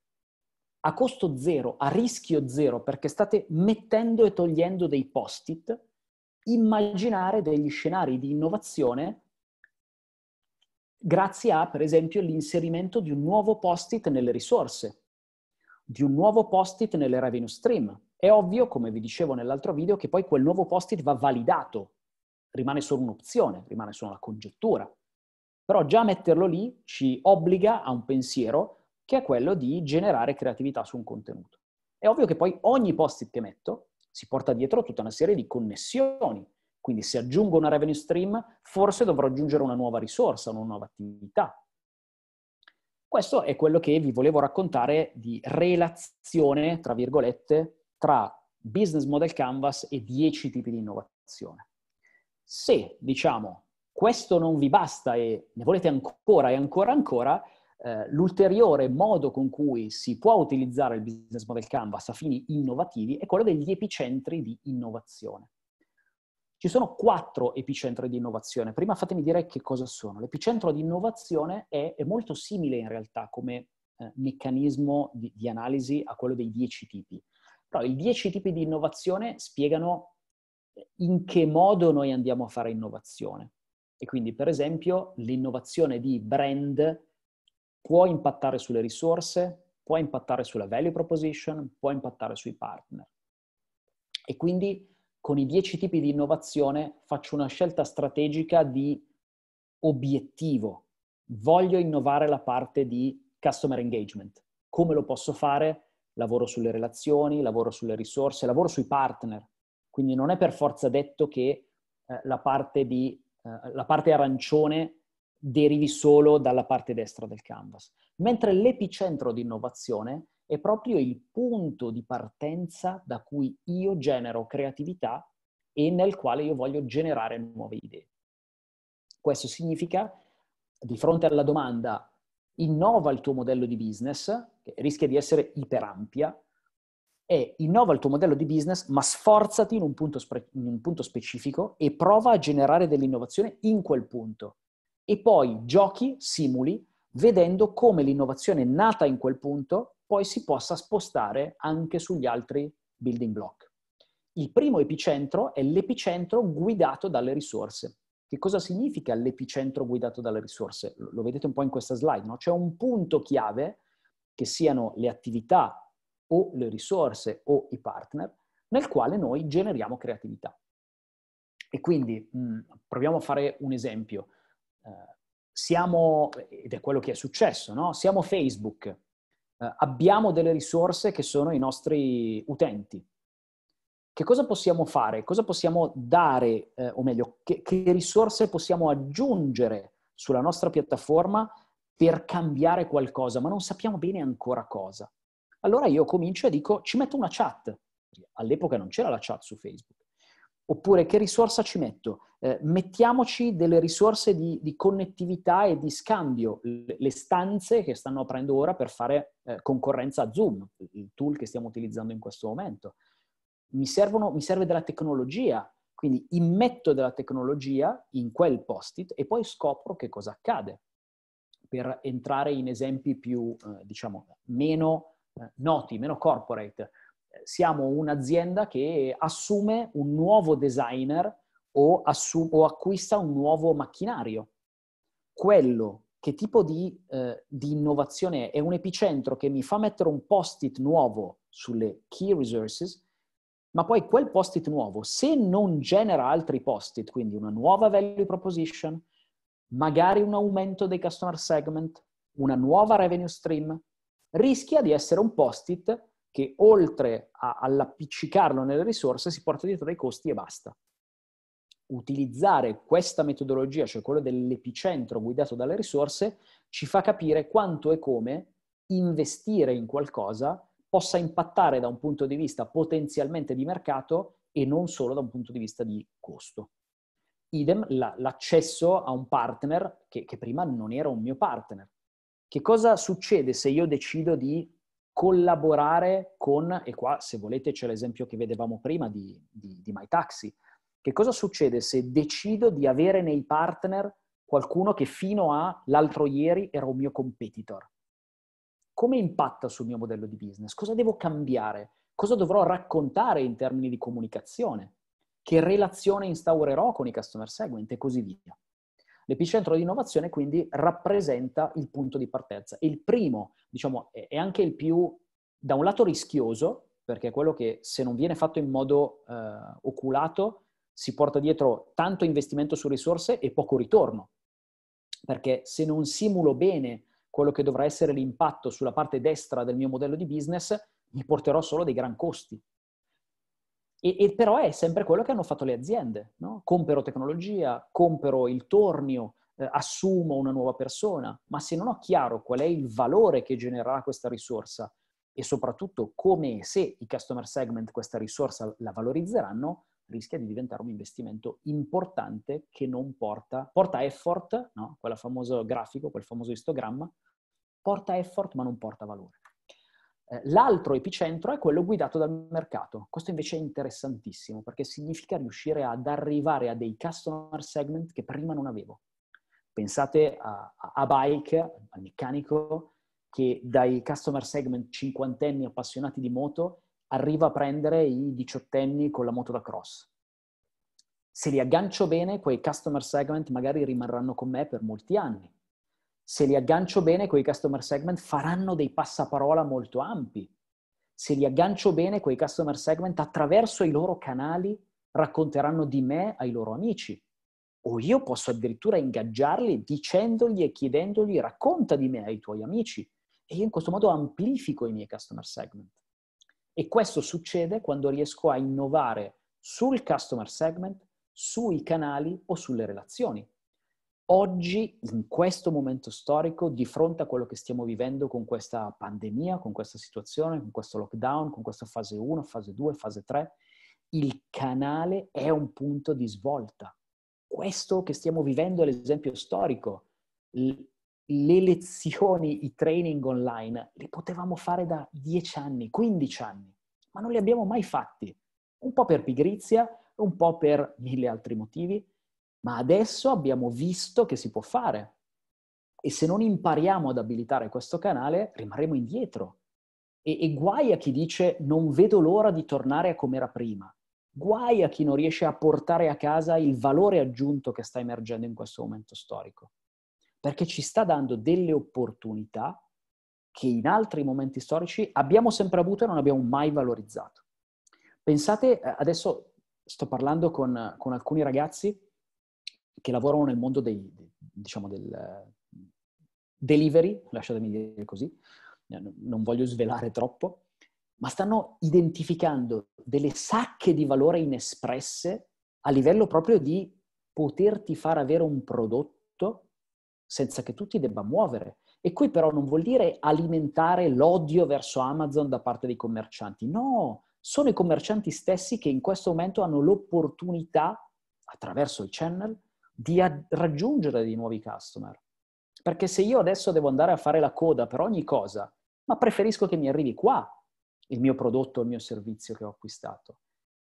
Speaker 1: a costo zero, a rischio zero, perché state mettendo e togliendo dei post-it, immaginare degli scenari di innovazione grazie a, per esempio, l'inserimento di un nuovo post-it nelle risorse, di un nuovo post-it nelle revenue stream. È ovvio, come vi dicevo nell'altro video, che poi quel nuovo post-it va validato, rimane solo un'opzione, rimane solo una congettura. Però già metterlo lì ci obbliga a un pensiero che è quello di generare creatività su un contenuto. È ovvio che poi ogni post-it che metto si porta dietro tutta una serie di connessioni. Quindi se aggiungo una revenue stream, forse dovrò aggiungere una nuova risorsa, una nuova attività. Questo è quello che vi volevo raccontare di relazione, tra virgolette, tra business model canvas e 10 tipi di innovazione. Se, diciamo, questo non vi basta e ne volete ancora e ancora ancora, eh, l'ulteriore modo con cui si può utilizzare il business model canvas a fini innovativi è quello degli epicentri di innovazione. Ci sono quattro epicentri di innovazione. Prima fatemi dire che cosa sono. L'epicentro di innovazione è, è molto simile in realtà come eh, meccanismo di, di analisi a quello dei dieci tipi. Però i dieci tipi di innovazione spiegano eh, in che modo noi andiamo a fare innovazione. E quindi, per esempio, l'innovazione di brand può impattare sulle risorse, può impattare sulla value proposition, può impattare sui partner. E quindi con i dieci tipi di innovazione faccio una scelta strategica di obiettivo. Voglio innovare la parte di customer engagement. Come lo posso fare? Lavoro sulle relazioni, lavoro sulle risorse, lavoro sui partner. Quindi non è per forza detto che eh, la parte di eh, la parte arancione derivi solo dalla parte destra del canvas, mentre l'epicentro di innovazione è proprio il punto di partenza da cui io genero creatività e nel quale io voglio generare nuove idee. Questo significa, di fronte alla domanda, innova il tuo modello di business, che rischia di essere iperampia, è innova il tuo modello di business, ma sforzati in un punto, spe- in un punto specifico e prova a generare dell'innovazione in quel punto. E poi giochi, simuli, vedendo come l'innovazione nata in quel punto poi si possa spostare anche sugli altri building block. Il primo epicentro è l'epicentro guidato dalle risorse. Che cosa significa l'epicentro guidato dalle risorse? Lo vedete un po' in questa slide, no? C'è un punto chiave, che siano le attività o le risorse o i partner nel quale noi generiamo creatività. E quindi mh, mm, proviamo a fare un esempio. Eh, siamo, ed è quello che è successo, no? siamo Facebook, eh, abbiamo delle risorse che sono i nostri utenti. Che cosa possiamo fare? Cosa possiamo dare, eh, o meglio, che, che risorse possiamo aggiungere sulla nostra piattaforma per cambiare qualcosa, ma non sappiamo bene ancora cosa. Allora io comincio e dico, ci metto una chat. All'epoca non c'era la chat su Facebook. Oppure che risorsa ci metto? Eh, mettiamoci delle risorse di, di, connettività e di scambio, le stanze che stanno aprendo ora per fare eh, concorrenza a Zoom, il tool che stiamo utilizzando in questo momento. Mi, servono, mi serve della tecnologia, quindi immetto della tecnologia in quel post-it e poi scopro che cosa accade. Per entrare in esempi più, eh, diciamo, meno noti, meno corporate. Eh, siamo un'azienda che assume un nuovo designer o, assu- o acquista un nuovo macchinario. Quello che tipo di, eh, di, innovazione è? È un epicentro che mi fa mettere un post-it nuovo sulle key resources, ma poi quel post-it nuovo, se non genera altri post-it, quindi una nuova value proposition, magari un aumento dei customer segment, una nuova revenue stream, rischia di essere un post-it che oltre a, all'appiccicarlo nelle risorse si porta dietro dei costi e basta. Utilizzare questa metodologia, cioè quella dell'epicentro guidato dalle risorse, ci fa capire quanto e come investire in qualcosa possa impattare da un punto di vista potenzialmente di mercato e non solo da un punto di vista di costo. Idem la, l'accesso a un partner che, che prima non era un mio partner che cosa succede se io decido di collaborare con, e qua se volete c'è l'esempio che vedevamo prima di, di, di MyTaxi, che cosa succede se decido di avere nei partner qualcuno che fino a l'altro ieri era un mio competitor? Come impatta sul mio modello di business? Cosa devo cambiare? Cosa dovrò raccontare in termini di comunicazione? Che relazione instaurerò con i customer segment e così via? L'epicentro di innovazione quindi rappresenta il punto di partenza. Il primo, diciamo, è anche il più, da un lato, rischioso, perché è quello che se non viene fatto in modo eh, oculato si porta dietro tanto investimento su risorse e poco ritorno. Perché se non simulo bene quello che dovrà essere l'impatto sulla parte destra del mio modello di business, mi porterò solo dei gran costi. E, e, però è sempre quello che hanno fatto le aziende, no? Compero tecnologia, compero il tornio, eh, assumo una nuova persona, ma se non ho chiaro qual è il valore che genererà questa risorsa e soprattutto come e se i customer segment questa risorsa la valorizzeranno, rischia di diventare un investimento importante che non porta, porta effort, no? quel famoso grafico, quel famoso istogramma, porta effort ma non porta valore. Eh, l'altro epicentro è quello guidato dal mercato. Questo invece è interessantissimo perché significa riuscire ad arrivare a dei customer segment che prima non avevo. Pensate a, a bike, al meccanico, che dai customer segment cinquantenni appassionati di moto arriva a prendere i diciottenni con la moto da cross. Se li aggancio bene, quei customer segment magari rimarranno con me per molti anni se li aggancio bene quei customer segment faranno dei passaparola molto ampi. Se li aggancio bene quei customer segment attraverso i loro canali racconteranno di me ai loro amici. O io posso addirittura ingaggiarli dicendogli e chiedendogli racconta di me ai tuoi amici. E io in questo modo amplifico i miei customer segment. E questo succede quando riesco a innovare sul customer segment, sui canali o sulle relazioni. Oggi, in questo momento storico, di fronte a quello che stiamo vivendo con questa pandemia, con questa situazione, con questo lockdown, con questa fase 1, fase 2, fase 3, il canale è un punto di svolta. Questo che stiamo vivendo è l'esempio storico. Le lezioni, i training online, li potevamo fare da 10 anni, 15 anni, ma non li abbiamo mai fatti. Un po' per pigrizia, un po' per mille altri motivi, ma adesso abbiamo visto che si può fare. E se non impariamo ad abilitare questo canale, rimarremo indietro. E, e guai a chi dice non vedo l'ora di tornare a come era prima. Guai a chi non riesce a portare a casa il valore aggiunto che sta emergendo in questo momento storico. Perché ci sta dando delle opportunità che in altri momenti storici abbiamo sempre avuto e non abbiamo mai valorizzato. Pensate, eh, adesso sto parlando con, con alcuni ragazzi che lavorano nel mondo dei, diciamo del delivery, lasciatemi dire così, eh, non voglio svelare troppo, ma stanno identificando delle sacche di valore inespresse a livello proprio di poterti far avere un prodotto senza che tu ti debba muovere. E qui però non vuol dire alimentare l'odio verso Amazon da parte dei commercianti, no, sono i commercianti stessi che in questo momento hanno l'opportunità, attraverso il channel, di a- raggiungere dei nuovi customer. Perché se io adesso devo andare a fare la coda per ogni cosa, ma preferisco che mi arrivi qua il mio prodotto il mio servizio che ho acquistato.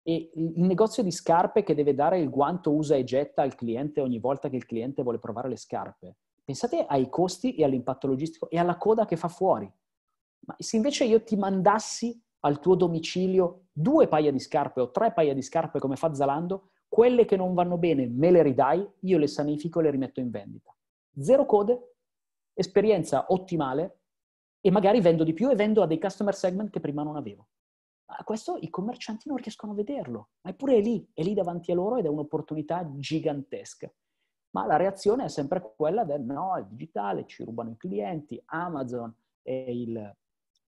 Speaker 1: E il negozio di scarpe che deve dare il guanto usa e getta al cliente ogni volta che il cliente vuole provare le scarpe. Pensate ai costi e all'impatto logistico e alla coda che fa fuori. Ma se invece io ti mandassi al tuo domicilio due paia di scarpe o tre paia di scarpe come fa Zalando, quelle che non vanno bene me le ridai, io le sanifico e le rimetto in vendita. Zero code, esperienza ottimale e magari vendo di più e vendo a dei customer segment che prima non avevo. Ma questo i commercianti non riescono a vederlo, ma eppure è lì, è lì davanti a loro ed è un'opportunità gigantesca. Ma la reazione è sempre quella del no, è digitale, ci rubano i clienti, Amazon è il,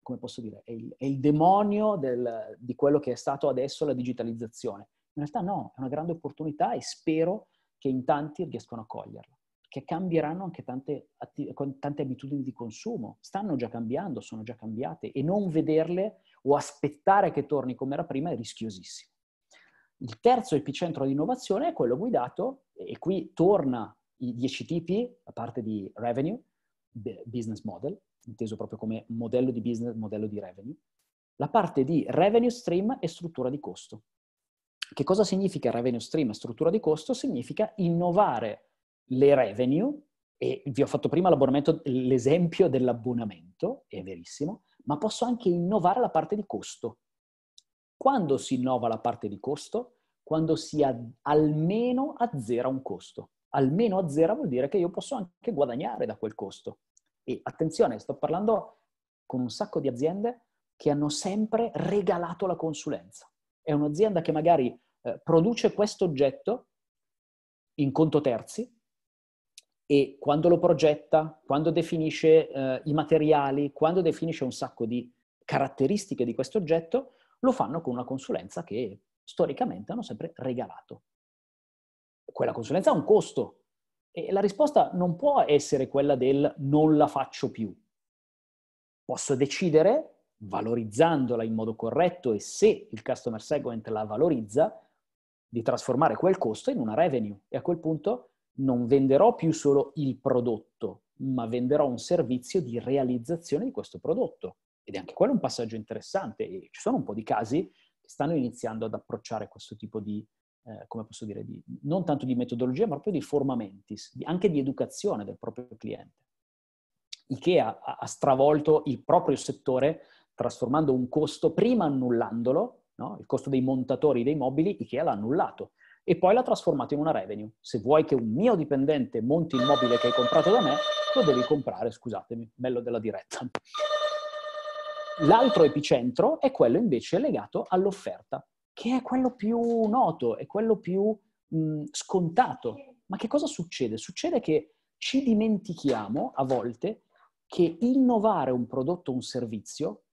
Speaker 1: come posso dire, è il, è il demonio del, di quello che è stato adesso la digitalizzazione. In realtà no, è una grande opportunità e spero che in tanti riescano a coglierla, che cambieranno anche tante, atti- tante abitudini di consumo, stanno già cambiando, sono già cambiate e non vederle o aspettare che torni come era prima è rischiosissimo. Il terzo epicentro di innovazione è quello guidato, e qui torna i dieci tipi, la parte di revenue, business model, inteso proprio come modello di business, modello di revenue, la parte di revenue stream e struttura di costo. Che cosa significa revenue stream e struttura di costo? Significa innovare le revenue, e vi ho fatto prima l'esempio dell'abbonamento, è verissimo, ma posso anche innovare la parte di costo. Quando si innova la parte di costo? Quando si ad, almeno azzera un costo. Almeno azzera vuol dire che io posso anche guadagnare da quel costo. E attenzione, sto parlando con un sacco di aziende che hanno sempre regalato la consulenza è un'azienda che magari eh, produce questo oggetto in conto terzi e quando lo progetta, quando definisce eh, i materiali, quando definisce un sacco di caratteristiche di questo oggetto, lo fanno con una consulenza che storicamente hanno sempre regalato. Quella consulenza ha un costo e la risposta non può essere quella del non la faccio più. Posso decidere valorizzandola in modo corretto e se il customer segment la valorizza, di trasformare quel costo in una revenue. E a quel punto non venderò più solo il prodotto, ma venderò un servizio di realizzazione di questo prodotto. Ed è anche quello un passaggio interessante e ci sono un po' di casi che stanno iniziando ad approcciare questo tipo di, eh, come posso dire, di, non tanto di metodologia, ma proprio di formamentis, di, anche di educazione del proprio cliente. Ikea ha stravolto il proprio settore trasformando un costo, prima annullandolo, no? il costo dei montatori dei mobili, Ikea l'ha annullato, e poi l'ha trasformato in una revenue. Se vuoi che un mio dipendente monti il mobile che hai comprato da me, lo devi comprare, scusatemi, bello della diretta. L'altro epicentro è quello invece legato all'offerta, che è quello più noto, è quello più mh, scontato. Ma che cosa succede? Succede che ci dimentichiamo a volte che innovare un prodotto o un servizio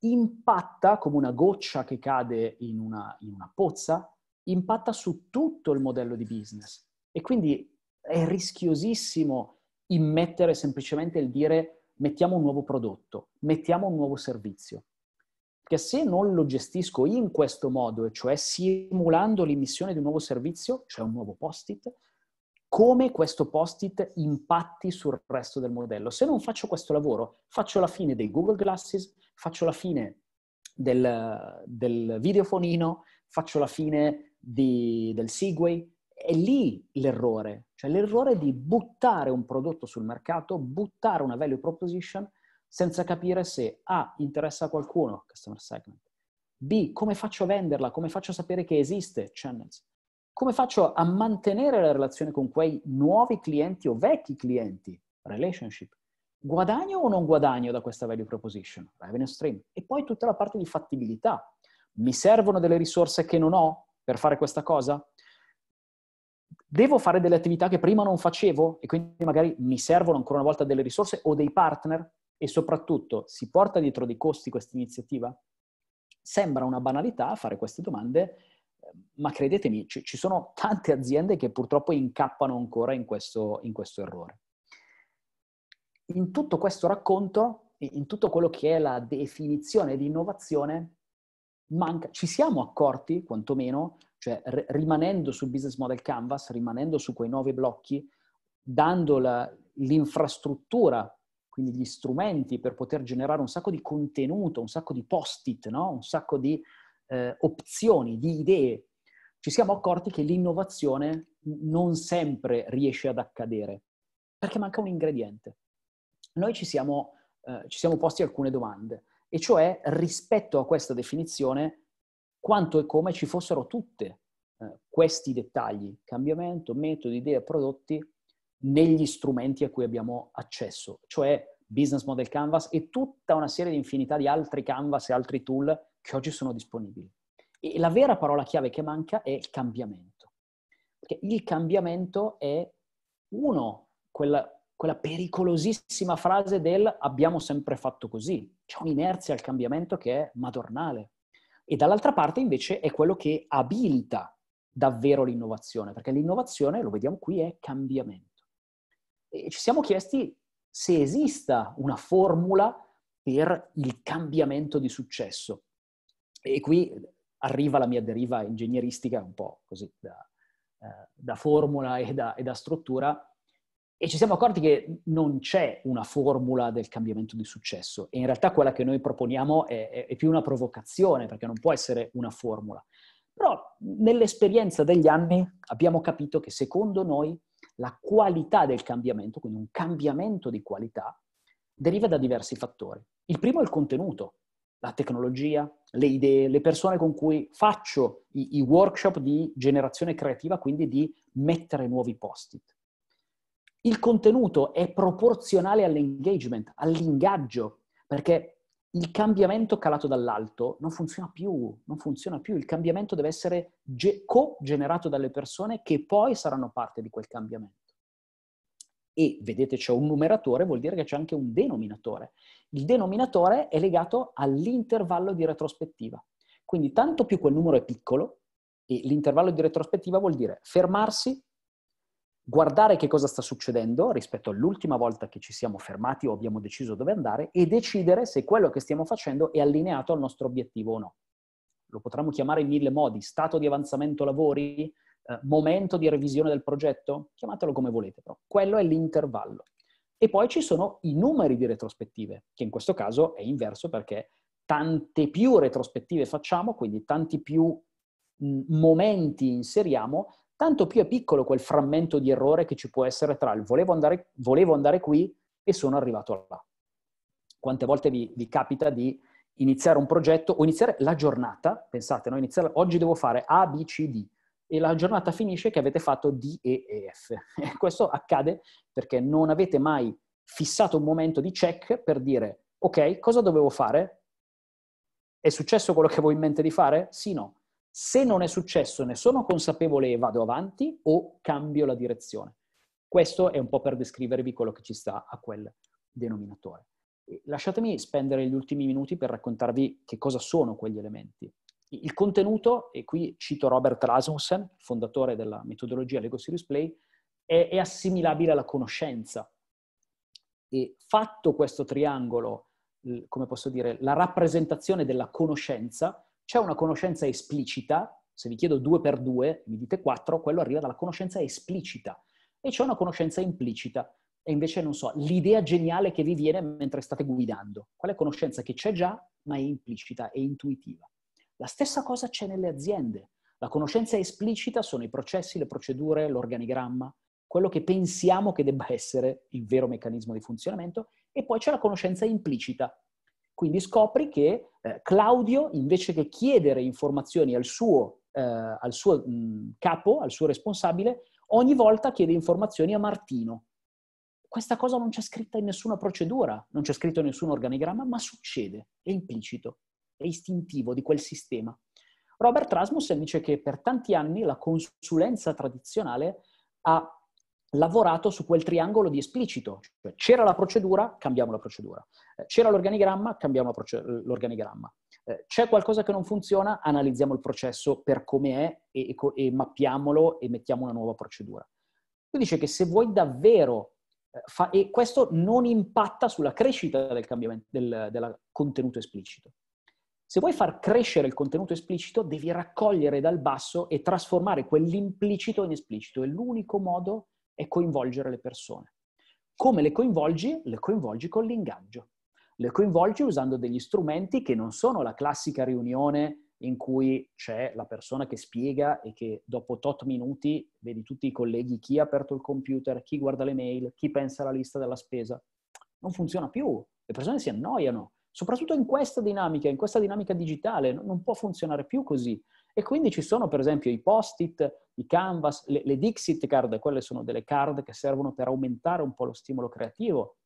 Speaker 1: impatta come una goccia che cade in una, in una pozza, impatta su tutto il modello di business. E quindi è rischiosissimo immettere semplicemente il dire mettiamo un nuovo prodotto, mettiamo un nuovo servizio. Perché se non lo gestisco in questo modo, e cioè simulando l'emissione di un nuovo servizio, cioè un nuovo post-it, come questo post-it impatti sul resto del modello. Se non faccio questo lavoro, faccio la fine dei Google Glasses, faccio la fine del, del videofonino, faccio la fine di, del Segway, è lì l'errore, cioè l'errore di buttare un prodotto sul mercato, buttare una value proposition senza capire se A interessa a qualcuno, customer segment, B come faccio a venderla, come faccio a sapere che esiste channels, come faccio a mantenere la relazione con quei nuovi clienti o vecchi clienti, relationship, guadagno o non guadagno da questa value proposition? Revenue stream. E poi tutta la parte di fattibilità. Mi servono delle risorse che non ho per fare questa cosa? Devo fare delle attività che prima non facevo e quindi magari mi servono ancora una volta delle risorse o dei partner? E soprattutto si porta dietro dei costi questa iniziativa? Sembra una banalità fare queste domande, ehm, ma credetemi, ci, sono tante aziende che purtroppo incappano ancora in questo, in questo errore in tutto questo racconto, in tutto quello che è la definizione di innovazione, manca, ci siamo accorti, quantomeno, cioè r- rimanendo sul business model canvas, rimanendo su quei nove blocchi, dando la, l'infrastruttura, quindi gli strumenti per poter generare un sacco di contenuto, un sacco di post-it, no? un sacco di eh, opzioni, di idee, ci siamo accorti che l'innovazione non sempre riesce ad accadere, perché manca un ingrediente noi ci siamo, eh, ci siamo posti alcune domande, e cioè rispetto a questa definizione quanto e come ci fossero tutti eh, questi dettagli, cambiamento, metodi, idee, prodotti, negli strumenti a cui abbiamo accesso, cioè business model canvas e tutta una serie di infinità di altri canvas e altri tool che oggi sono disponibili. E la vera parola chiave che manca è il cambiamento. Perché il cambiamento è uno, quella, quella pericolosissima frase del abbiamo sempre fatto così. C'è un'inerzia al cambiamento che è madornale. E dall'altra parte invece è quello che abilita davvero l'innovazione, perché l'innovazione, lo vediamo qui, è cambiamento. E ci siamo chiesti se esista una formula per il cambiamento di successo. E qui arriva la mia deriva ingegneristica, un po' così da, eh, da formula e da, e da struttura, e ci siamo accorti che non c'è una formula del cambiamento di successo e in realtà quella che noi proponiamo è, è, è più una provocazione perché non può essere una formula. Però nell'esperienza degli anni abbiamo capito che secondo noi la qualità del cambiamento, quindi un cambiamento di qualità, deriva da diversi fattori. Il primo è il contenuto, la tecnologia, le idee, le persone con cui faccio i, i workshop di generazione creativa, quindi di mettere nuovi post-it il contenuto è proporzionale all'engagement, all'ingaggio, perché il cambiamento calato dall'alto non funziona più, non funziona più. Il cambiamento deve essere ge- co-generato dalle persone che poi saranno parte di quel cambiamento. E vedete c'è un numeratore, vuol dire che c'è anche un denominatore. Il denominatore è legato all'intervallo di retrospettiva. Quindi tanto più quel numero è piccolo, e l'intervallo di retrospettiva vuol dire fermarsi, guardare che cosa sta succedendo rispetto all'ultima volta che ci siamo fermati o abbiamo deciso dove andare e decidere se quello che stiamo facendo è allineato al nostro obiettivo o no. Lo potremmo chiamare in mille modi, stato di avanzamento lavori, eh, momento di revisione del progetto, chiamatelo come volete, però quello è l'intervallo. E poi ci sono i numeri di retrospettive, che in questo caso è inverso perché tante più retrospettive facciamo, quindi tanti più mm, momenti inseriamo, tanto più è piccolo quel frammento di errore che ci può essere tra il volevo andare, volevo andare qui e sono arrivato là. Quante volte vi, vi capita di iniziare un progetto o iniziare la giornata, pensate, no? iniziare, oggi devo fare A, B, C, D e la giornata finisce che avete fatto D, E e F. <laughs> E questo accade perché non avete mai fissato un momento di check per dire ok, cosa dovevo fare? È successo quello che avevo in mente di fare? Sì, no. Se non è successo, ne sono consapevole e vado avanti o cambio la direzione. Questo è un po' per descrivervi quello che ci sta a quel denominatore. Lasciatemi spendere gli ultimi minuti per raccontarvi che cosa sono quegli elementi. Il contenuto, e qui cito Robert Rasmussen, fondatore della metodologia Lego Series Play, è, è assimilabile alla conoscenza. E fatto questo triangolo, come posso dire, la rappresentazione della conoscenza, c'è una conoscenza esplicita, se vi chiedo 2 per 2, mi dite 4, quello arriva dalla conoscenza esplicita. E c'è una conoscenza implicita, e invece non so, l'idea geniale che vi viene mentre state guidando. Quella è conoscenza che c'è già, ma è implicita, è intuitiva. La stessa cosa c'è nelle aziende. La conoscenza esplicita sono i processi, le procedure, l'organigramma, quello che pensiamo che debba essere il vero meccanismo di funzionamento, e poi c'è la conoscenza implicita, quindi scopri che eh, Claudio, invece che chiedere informazioni al suo, eh, al suo mh, mm, capo, al suo responsabile, ogni volta chiede informazioni a Martino. Questa cosa non c'è scritta in nessuna procedura, non c'è scritto in nessun organigramma, ma succede, è implicito, è istintivo di quel sistema. Robert Rasmussen dice che per tanti anni la consulenza tradizionale ha lavorato su quel triangolo di esplicito, cioè c'era la procedura, cambiamo la procedura, eh, c'era l'organigramma, cambiamo eh, l'organigramma, eh, c'è qualcosa che non funziona, analizziamo il processo per come è e, e, e, mappiamolo e mettiamo una nuova procedura. Lui dice che se vuoi davvero, fa, e questo non impatta sulla crescita del, del, del contenuto esplicito, se vuoi far crescere il contenuto esplicito, devi raccogliere dal basso e trasformare quell'implicito in esplicito. È l'unico modo è coinvolgere le persone. Come le coinvolgi? Le coinvolgi con l'ingaggio. Le coinvolgi usando degli strumenti che non sono la classica riunione in cui c'è la persona che spiega e che dopo tot minuti vedi tutti i colleghi, chi ha aperto il computer, chi guarda le mail, chi pensa alla lista della spesa. Non funziona più, le persone si annoiano, soprattutto in questa dinamica, in questa dinamica digitale, non può funzionare più così. E quindi ci sono per esempio i post-it, i canvas, le, le Dixit card, quelle sono delle card che servono per aumentare un po' lo stimolo creativo.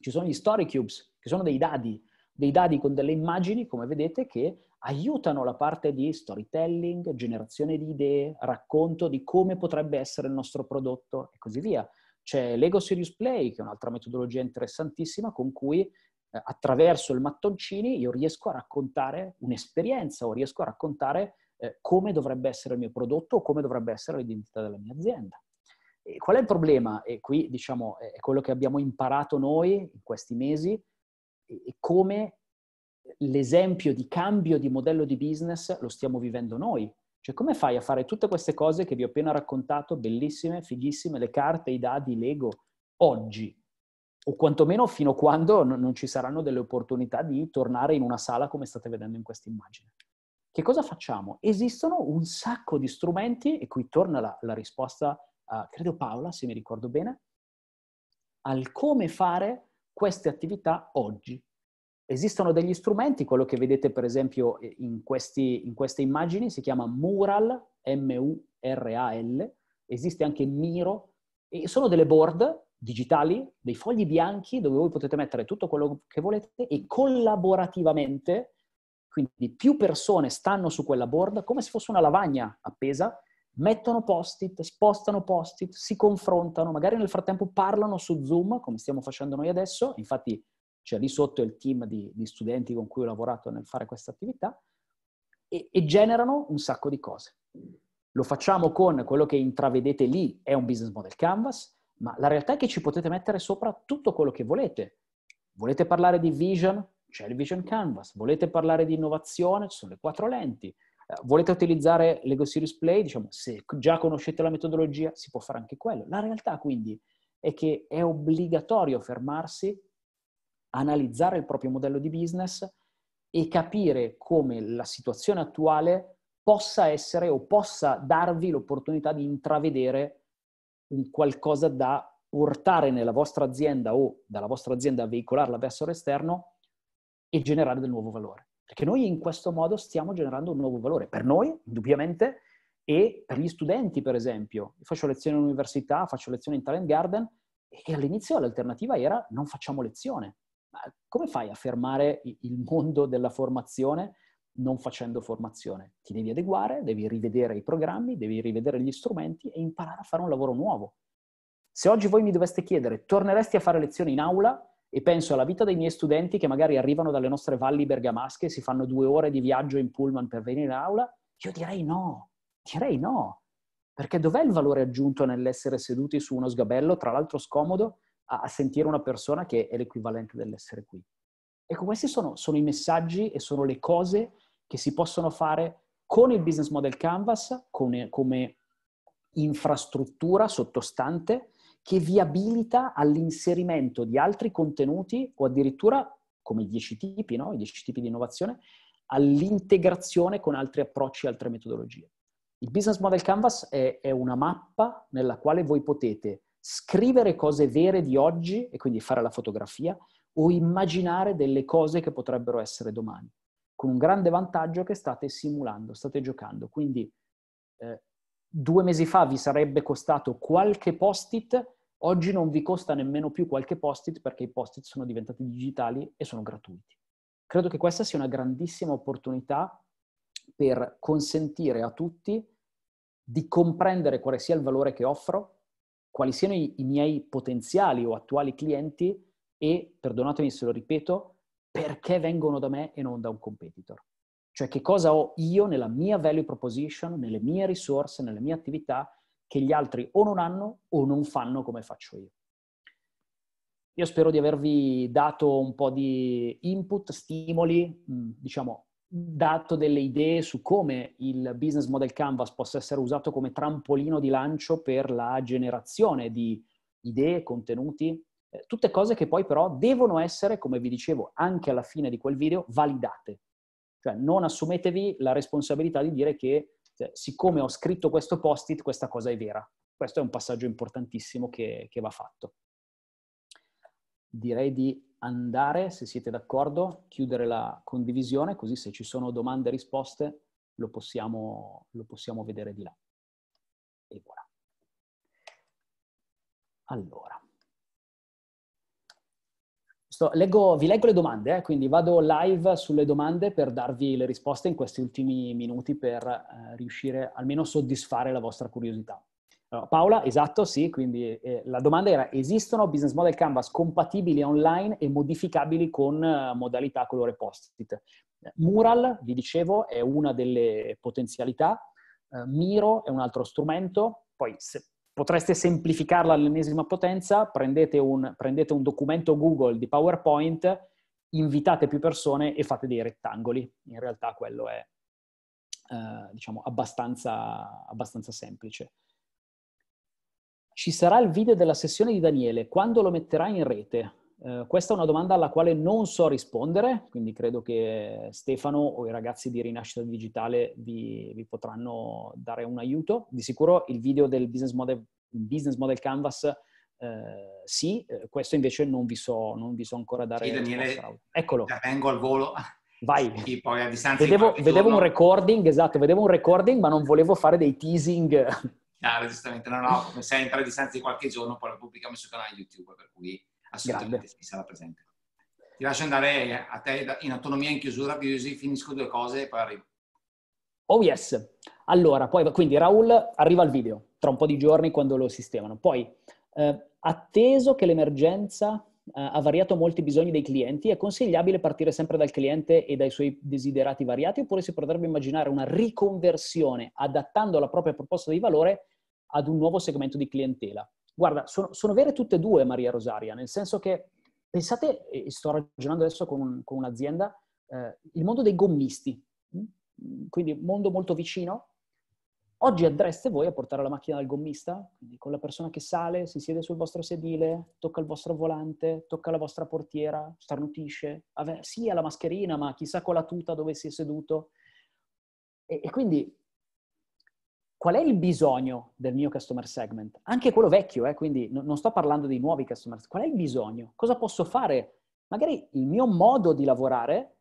Speaker 1: Ci sono gli story cubes, che sono dei dadi, dei dadi con delle immagini, come vedete, che aiutano la parte di storytelling, generazione di idee, racconto di come potrebbe essere il nostro prodotto e così via. C'è Lego Serious Play, che è un'altra metodologia interessantissima con cui eh, attraverso il mattoncini io riesco a raccontare un'esperienza o riesco a raccontare eh, come dovrebbe essere il mio prodotto o come dovrebbe essere l'identità della mia azienda. E qual è il problema? E qui diciamo è quello che abbiamo imparato noi in questi mesi e come l'esempio di cambio di modello di business lo stiamo vivendo noi. Cioè come fai a fare tutte queste cose che vi ho appena raccontato, bellissime, fighissime, le carte, i dadi, l'ego, oggi? O quantomeno fino a quando non ci saranno delle opportunità di tornare in una sala come state vedendo in questa immagine che cosa facciamo? Esistono un sacco di strumenti, e qui torna la, la risposta a, credo Paola, se mi ricordo bene, al come fare queste attività oggi. Esistono degli strumenti, quello che vedete per esempio eh, in, questi, in queste immagini si chiama Mural, M-U-R-A-L, esiste anche Miro, e sono delle board digitali, dei fogli bianchi dove voi potete mettere tutto quello che volete e collaborativamente quindi più persone stanno su quella board come se fosse una lavagna appesa, mettono post-it, spostano post-it, si confrontano, magari nel frattempo parlano su Zoom, come stiamo facendo noi adesso, infatti c'è lì sotto il team di, di studenti con cui ho lavorato nel fare questa attività, e, e generano un sacco di cose. Lo facciamo con quello che intravedete lì, è un business model canvas, ma la realtà è che ci potete mettere sopra tutto quello che volete. Volete parlare di vision? c'è cioè, il Vision Canvas. Volete parlare di innovazione? Ci sono le quattro lenti. Eh, volete utilizzare l'Ego Series Play? Diciamo, se già conoscete la metodologia, si può fare anche quello. La realtà quindi è che è obbligatorio fermarsi, analizzare il proprio modello di business e capire come la situazione attuale possa essere o possa darvi l'opportunità di intravedere un qualcosa da urtare nella vostra azienda o dalla vostra azienda a veicolarla verso l'esterno e generare del nuovo valore. Perché noi in questo modo stiamo generando un nuovo valore per noi, indubbiamente, e per gli studenti, per esempio. Io faccio lezioni all'università, faccio lezioni in Talent Garden e all'inizio l'alternativa era non facciamo lezione. Ma come fai a fermare il mondo della formazione non facendo formazione? Ti devi adeguare, devi rivedere i programmi, devi rivedere gli strumenti e imparare a fare un lavoro nuovo. Se oggi voi mi doveste chiedere, torneresti a fare lezioni in aula? e penso alla vita dei miei studenti che magari arrivano dalle nostre valli bergamasche, si fanno due ore di viaggio in pullman per venire in aula, io direi no, direi no. Perché dov'è il valore aggiunto nell'essere seduti su uno sgabello, tra l'altro scomodo, a, a sentire una persona che è l'equivalente dell'essere qui? Ecco, questi sono, sono i messaggi e sono le cose che si possono fare con il business model canvas, come, come infrastruttura sottostante, che vi abilita all'inserimento di altri contenuti o addirittura, come i dieci tipi, no? i dieci tipi di innovazione, all'integrazione con altri approcci e altre metodologie. Il Business Model Canvas è, è una mappa nella quale voi potete scrivere cose vere di oggi e quindi fare la fotografia o immaginare delle cose che potrebbero essere domani, con un grande vantaggio che state simulando, state giocando. Quindi eh, due mesi fa vi sarebbe costato qualche post-it, Oggi non vi costa nemmeno più qualche post-it perché i post-it sono diventati digitali e sono gratuiti. Credo che questa sia una grandissima opportunità per consentire a tutti di comprendere quale sia il valore che offro, quali siano i, i miei potenziali o attuali clienti e, perdonatemi se lo ripeto, perché vengono da me e non da un competitor. Cioè che cosa ho io nella mia value proposition, nelle mie risorse, nelle mie attività che gli altri o non hanno o non fanno come faccio io. Io spero di avervi dato un po' di input, stimoli, mm, diciamo, dato delle idee su come il business model canvas possa essere usato come trampolino di lancio per la generazione di idee, contenuti, eh, tutte cose che poi però devono essere, come vi dicevo anche alla fine di quel video, validate. Cioè non assumetevi la responsabilità di dire che cioè, siccome ho scritto questo post-it, questa cosa è vera. Questo è un passaggio importantissimo che, che va fatto. Direi di andare, se siete d'accordo, chiudere la condivisione, così se ci sono domande e risposte lo possiamo, lo possiamo vedere di là. E voilà. Allora. Sto, leggo, vi leggo le domande, eh, quindi vado live sulle domande per darvi le risposte in questi ultimi minuti per eh, riuscire almeno a soddisfare la vostra curiosità. Allora, Paola, esatto, sì, quindi eh, la domanda era esistono business model canvas compatibili online e modificabili con eh, modalità colore post-it? Mural, vi dicevo, è una delle potenzialità, eh, Miro è un altro strumento, poi se potreste semplificarla all'ennesima potenza, prendete un, prendete un documento Google di PowerPoint, invitate più persone e fate dei rettangoli. In realtà quello è, eh, diciamo, abbastanza, abbastanza semplice. Ci sarà il video della sessione di Daniele. Quando lo metterà in rete? Eh, questa è una domanda alla quale non so rispondere, quindi credo che Stefano o i ragazzi di Rinascita Digitale vi, vi potranno dare un aiuto. Di sicuro il video del Business Model, business model Canvas Uh, sì, eh, questo invece non vi so, non vi so ancora dare. Sì, Daniele, Eccolo. vengo al volo. Vai. <laughs> Sì, poi a distanza vedevo, di vedevo un recording, esatto, vedevo un recording, ma non volevo fare dei teasing. Chiaro, giustamente, no, no, come sempre a distanza di qualche giorno poi lo pubblichiamo sul canale YouTube, per cui assolutamente sì, sarà presente. Ti lascio andare a te in autonomia, in chiusura, così finisco due cose e poi arrivo. Oh yes. Allora, poi quindi Raul arriva al video tra un po' di giorni quando lo sistemano. Poi, eh, atteso che l'emergenza eh, ha variato molti bisogni dei clienti, è consigliabile partire sempre dal cliente e dai suoi desiderati variati oppure si potrebbe immaginare una riconversione adattando la propria proposta di valore ad un nuovo segmento di clientela. Guarda, sono, sono vere tutte e due Maria Rosaria, nel senso che pensate, e sto ragionando adesso con, un, con un'azienda, eh, il mondo dei gommisti, mm? quindi mondo molto vicino. Oggi andreste voi a portare la macchina dal gommista, quindi con la persona che sale, si siede sul vostro sedile, tocca il vostro volante, tocca la vostra portiera, starnutisce, ave- sì ha la mascherina, ma chissà con la tuta dove si è seduto. E, e quindi qual è il bisogno del mio customer segment? Anche quello vecchio, eh, quindi non sto parlando dei nuovi customer, qual è il bisogno? Cosa posso fare? Magari il mio modo di lavorare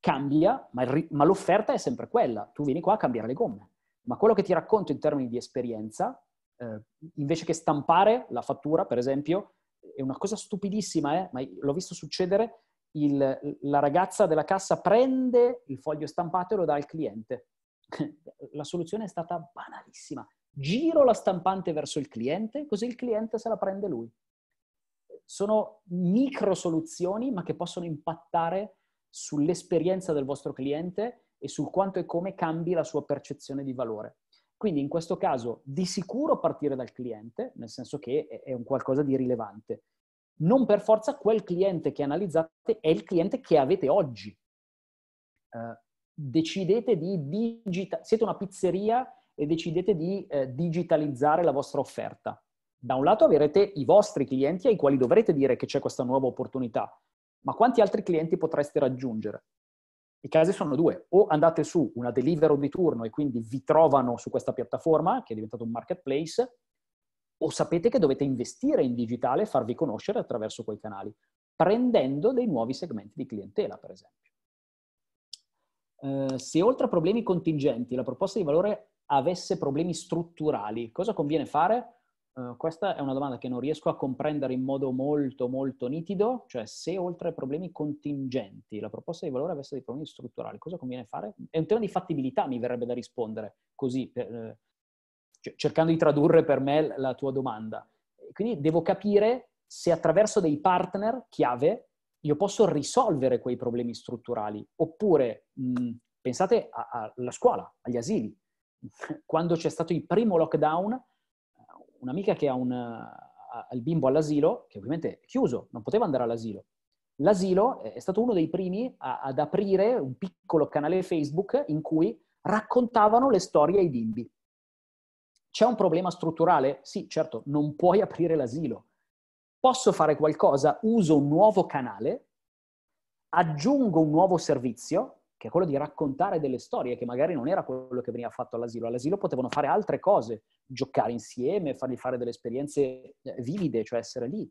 Speaker 1: cambia, ma, ri- ma l'offerta è sempre quella. Tu vieni qua a cambiare le gomme. Ma quello che ti racconto in termini di esperienza, eh, invece che stampare la fattura, per esempio, è una cosa stupidissima, eh, ma l'ho visto succedere, il, la ragazza della cassa prende il foglio stampato e lo dà al cliente <laughs> la soluzione è stata banalissima. Giro la stampante verso il cliente, così il cliente se la prende lui. Sono micro soluzioni, ma che possono impattare sull'esperienza del vostro cliente e sul quanto e come cambi la sua percezione di valore. Quindi in questo caso di sicuro partire dal cliente, nel senso che è un qualcosa di rilevante. Non per forza quel cliente che analizzate è il cliente che avete oggi. Uh, decidete di digitalizzare, siete una pizzeria e decidete di eh, digitalizzare la vostra offerta. Da un lato avrete i vostri clienti ai quali dovrete dire che c'è questa nuova opportunità, ma quanti altri clienti potreste raggiungere? I casi sono due, o andate su una delivery di turno e quindi vi trovano su questa piattaforma che è diventato un marketplace, o sapete che dovete investire in digitale e farvi conoscere attraverso quei canali, prendendo dei nuovi segmenti di clientela, per esempio. Eh, se oltre a problemi contingenti la proposta di valore avesse problemi strutturali, cosa conviene fare? Uh, questa è una domanda che non riesco a comprendere in modo molto, molto nitido, cioè se oltre ai problemi contingenti la proposta di valore avesse dei problemi strutturali, cosa conviene fare? È un tema di fattibilità, mi verrebbe da rispondere, così, per, eh, cioè, cercando di tradurre per me la tua domanda. Quindi devo capire se attraverso dei partner chiave io posso risolvere quei problemi strutturali. Oppure mh, mhmm, pensate alla scuola, agli asili. <laughs> Quando c'è stato il primo lockdown, eh, un'amica che ha un, eh, ha il bimbo all'asilo, che ovviamente è chiuso, non poteva andare all'asilo. L'asilo è stato uno dei primi a, ad aprire un piccolo canale Facebook in cui raccontavano le storie ai bimbi. C'è un problema strutturale? Sì, certo, non puoi aprire l'asilo posso fare qualcosa, uso un nuovo canale, aggiungo un nuovo servizio, che è quello di raccontare delle storie, che magari non era quello che veniva fatto all'asilo. All'asilo potevano fare altre cose, giocare insieme, fargli fare delle esperienze eh, vivide, cioè essere lì.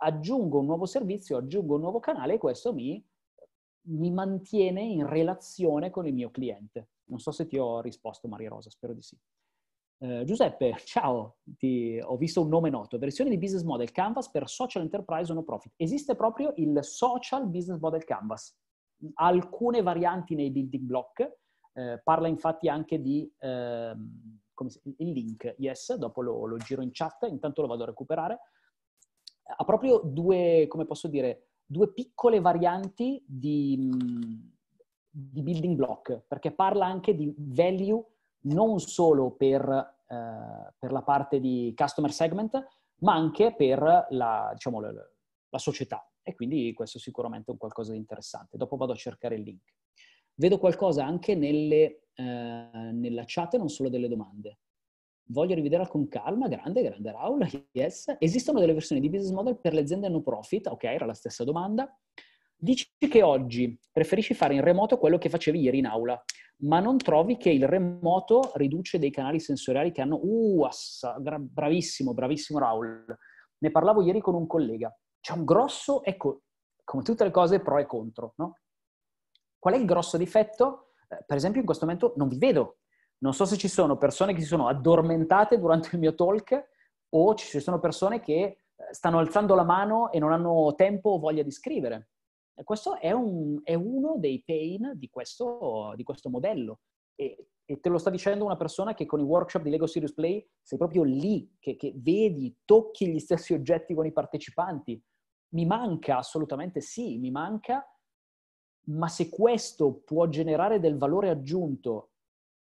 Speaker 1: Aggiungo un nuovo servizio, aggiungo un nuovo canale e questo mi, mi mantiene in relazione con il mio cliente. Non so se ti ho risposto, Maria Rosa, spero di sì. Eh, Giuseppe, ciao, ti, ho visto un nome noto, versione di Business Model Canvas per Social Enterprise o No Profit. Esiste proprio il Social Business Model Canvas, ha alcune varianti nei building block, eh, parla infatti anche di, eh, si, il link, yes, dopo lo, lo, giro in chat, intanto lo vado a recuperare. Ha proprio due, come posso dire, due piccole varianti di, di building block, perché parla anche di value non solo per, eh, per la parte di customer segment, ma anche per la, diciamo, la, la società. E quindi questo è sicuramente un qualcosa di interessante. Dopo vado a cercare il link. Vedo qualcosa anche nelle, eh, nella chat e non solo delle domande. Voglio rivederla con calma, grande, grande Raul, <laughs> yes. Esistono delle versioni di business model per le aziende no profit? Ok, era la stessa domanda. Dici che oggi preferisci fare in remoto quello che facevi ieri in aula, ma non trovi che il remoto riduce dei canali sensoriali che hanno... Uh, assa, bravissimo, bravissimo Raul. Ne parlavo ieri con un collega. C'è un grosso, ecco, come tutte le cose, pro e contro, no? Qual è il grosso difetto? Eh, per esempio, in questo momento non vi vedo. Non so se ci sono persone che si sono addormentate durante il mio talk o ci sono persone che eh, stanno alzando la mano e non hanno tempo o voglia di scrivere questo è, un, è, uno dei pain di questo, di questo modello. E, e, te lo sta dicendo una persona che con i workshop di Lego Serious Play sei proprio lì, che, che vedi, tocchi gli stessi oggetti con i partecipanti. Mi manca assolutamente sì, mi manca, ma se questo può generare del valore aggiunto,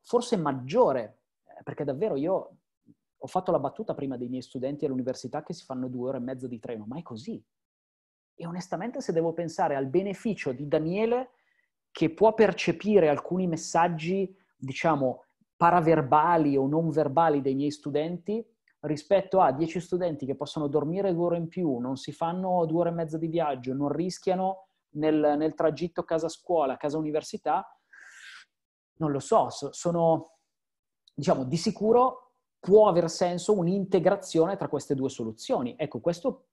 Speaker 1: forse maggiore, eh, perché davvero io ho fatto la battuta prima dei miei studenti all'università che si fanno due ore e mezza di treno, ma è così. E onestamente se devo pensare al beneficio di Daniele che può percepire alcuni messaggi, diciamo, paraverbali o non verbali dei miei studenti, rispetto a 10 studenti che possono dormire due ore in più, non si fanno due ore e mezza di viaggio, non rischiano nel, nel tragitto casa-scuola, casa-università, non lo so, sono, diciamo, di sicuro può aver senso un'integrazione tra queste due soluzioni. Ecco, questo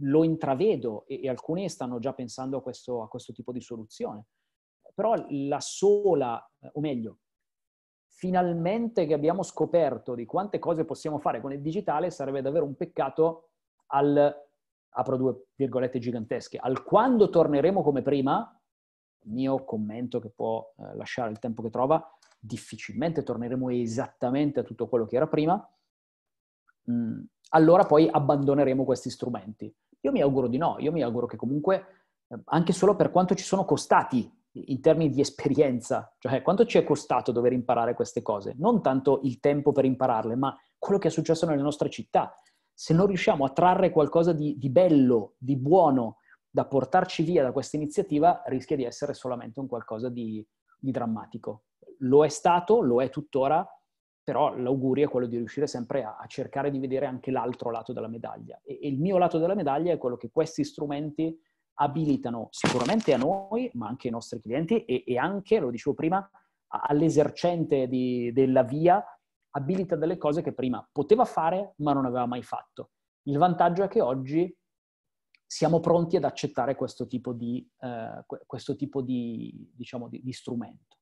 Speaker 1: lo intravedo e, e alcuni stanno già pensando a questo, a questo tipo di soluzione. Però la sola, o meglio, finalmente che abbiamo scoperto di quante cose possiamo fare con il digitale sarebbe davvero un peccato al, apro due virgolette gigantesche, al quando torneremo come prima, mio commento che può eh, lasciare il tempo che trova, difficilmente torneremo esattamente a tutto quello che era prima, mm, allora poi abbandoneremo questi strumenti. Io mi auguro di no, io mi auguro che comunque, ehm, anche solo per quanto ci sono costati in termini di esperienza, cioè quanto ci è costato dover imparare queste cose, non tanto il tempo per impararle, ma quello che è successo nelle nostre città. Se non riusciamo a trarre qualcosa di, di bello, di buono, da portarci via da questa iniziativa, rischia di essere solamente un qualcosa di, di drammatico. Lo è stato, lo è tuttora, però l'augurio è quello di riuscire sempre a, a cercare di vedere anche l'altro lato della medaglia. E, e il mio lato della medaglia è quello che questi strumenti abilitano sicuramente a noi, ma anche ai nostri clienti e, e anche, lo dicevo prima, all'esercente di, della via, abilita delle cose che prima poteva fare ma non aveva mai fatto. Il vantaggio è che oggi siamo pronti ad accettare questo tipo di, eh, questo tipo di, diciamo, di, di strumento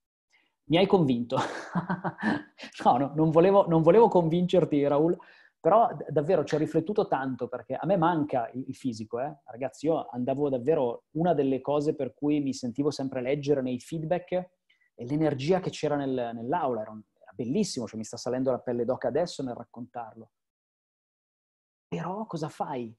Speaker 1: mi hai convinto. <laughs> no, no non, volevo, non, volevo, convincerti, Raul, però davvero ci ho riflettuto tanto perché a me manca il, fisico, eh? ragazzi, io andavo davvero, una delle cose per cui mi sentivo sempre leggere nei feedback è l'energia che c'era nel, nell'aula, era, un, era bellissimo, cioè mi sta salendo la pelle d'oca adesso nel raccontarlo. Però cosa fai?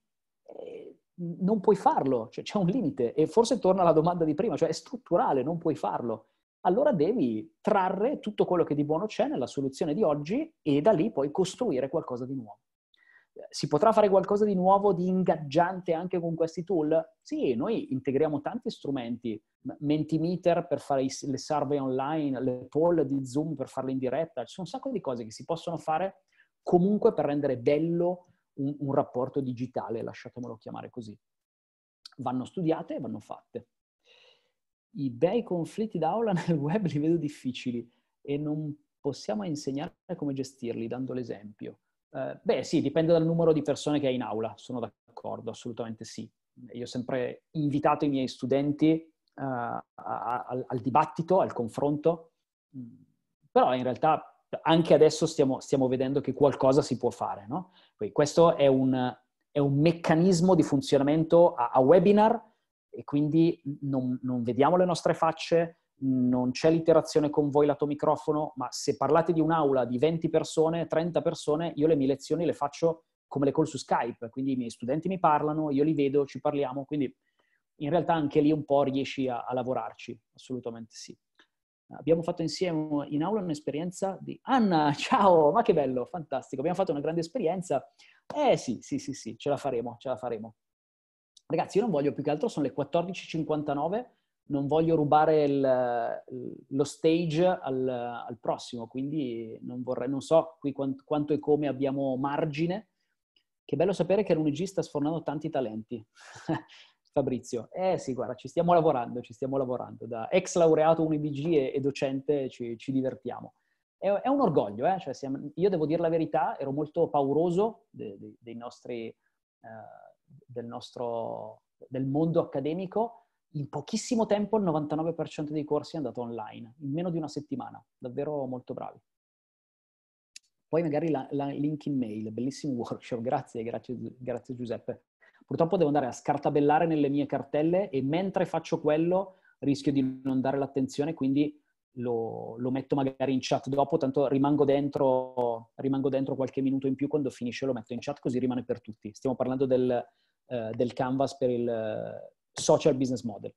Speaker 1: Eh, non puoi farlo, cioè, c'è un limite e forse torna alla domanda di prima, cioè è strutturale, non puoi farlo allora devi trarre tutto quello che di buono c'è nella soluzione di oggi e da lì poi costruire qualcosa di nuovo. Eh, si potrà fare qualcosa di nuovo, di ingaggiante anche con questi tool? Sì, noi integriamo tanti strumenti, Mentimeter per fare le survey online, le poll di Zoom per farle in diretta, ci sono un sacco di cose che si possono fare comunque per rendere bello un, un rapporto digitale, lasciatemelo chiamare così. Vanno studiate e vanno fatte i bei conflitti d'aula <laughs> nel web li vedo difficili e non possiamo insegnare come gestirli dando l'esempio. Eh, beh sì, dipende dal numero di persone che hai in aula, sono d'accordo, assolutamente sì. Io ho sempre invitato i miei studenti eh, a, a, al, dibattito, al confronto, mm, però in realtà anche adesso stiamo, stiamo vedendo che qualcosa si può fare. No? Poi questo è un, è un meccanismo di funzionamento a, a webinar e quindi non, non vediamo le nostre facce, non c'è l'interazione con voi lato microfono, ma se parlate di un'aula di 20 persone, 30 persone, io le mie lezioni le faccio come le call su Skype, quindi i miei studenti mi parlano, io li vedo, ci parliamo, quindi in realtà anche lì un po' riesci a, a lavorarci, assolutamente sì. Abbiamo fatto insieme in aula un'esperienza di Anna, <laughs> ciao, ma che bello, fantastico, abbiamo fatto una grande esperienza. Eh sì, sì, sì, sì, ce la faremo, ce la faremo ragazzi, io non voglio più che altro, sono le 14.59, non voglio rubare il, lo stage al, al, prossimo, quindi non vorrei, non so qui quanto, quanto e come abbiamo margine. Che bello sapere che l'UNG sta sfornando tanti talenti. <laughs> Fabrizio, eh sì, guarda, ci stiamo lavorando, ci stiamo lavorando. Da ex laureato UNIBG e, e docente ci, ci divertiamo è, un orgoglio, eh? cioè, io devo dire la verità, ero molto pauroso dei, dei nostri, eh, del nostro del mondo accademico, in pochissimo tempo il 99% dei corsi è andato online, in meno di una settimana, davvero molto bravi. Poi magari la, la link in mail, bellissimo <laughs> workshop, grazie, grazie, grazie Giuseppe. Purtroppo devo andare a scartabellare nelle mie cartelle e mentre faccio quello rischio di non dare l'attenzione, quindi lo, lo, metto magari in chat dopo, tanto rimango dentro, rimango dentro qualche minuto in più quando finisce lo metto in chat così rimane per tutti. Stiamo parlando del, eh, del canvas per il eh, social business model.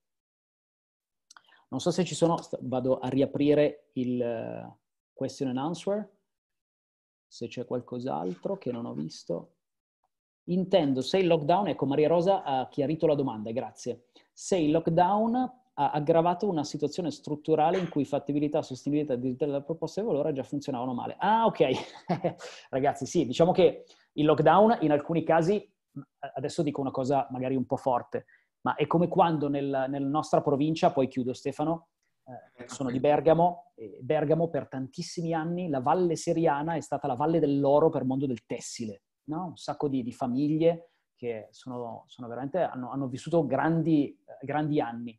Speaker 1: Non so se ci sono, vado a riaprire il eh, question and answer, se c'è qualcos'altro che non ho visto. Intendo se il lockdown, ecco Maria Rosa ha chiarito la domanda, grazie. Se il lockdown ha aggravato una situazione strutturale in cui fattibilità, sostenibilità della proposta di valore già funzionavano male. Ah, ok. <laughs> Ragazzi, sì, diciamo che il lockdown in alcuni casi, adesso dico una cosa magari un po' forte, ma è come quando nel, nella nostra provincia, poi chiudo Stefano, eh, sono di Bergamo, e Bergamo per tantissimi anni, la Valle Seriana è stata la Valle dell'oro per il mondo del tessile, no? un sacco di, di famiglie che sono, sono hanno, hanno, vissuto grandi, eh, grandi anni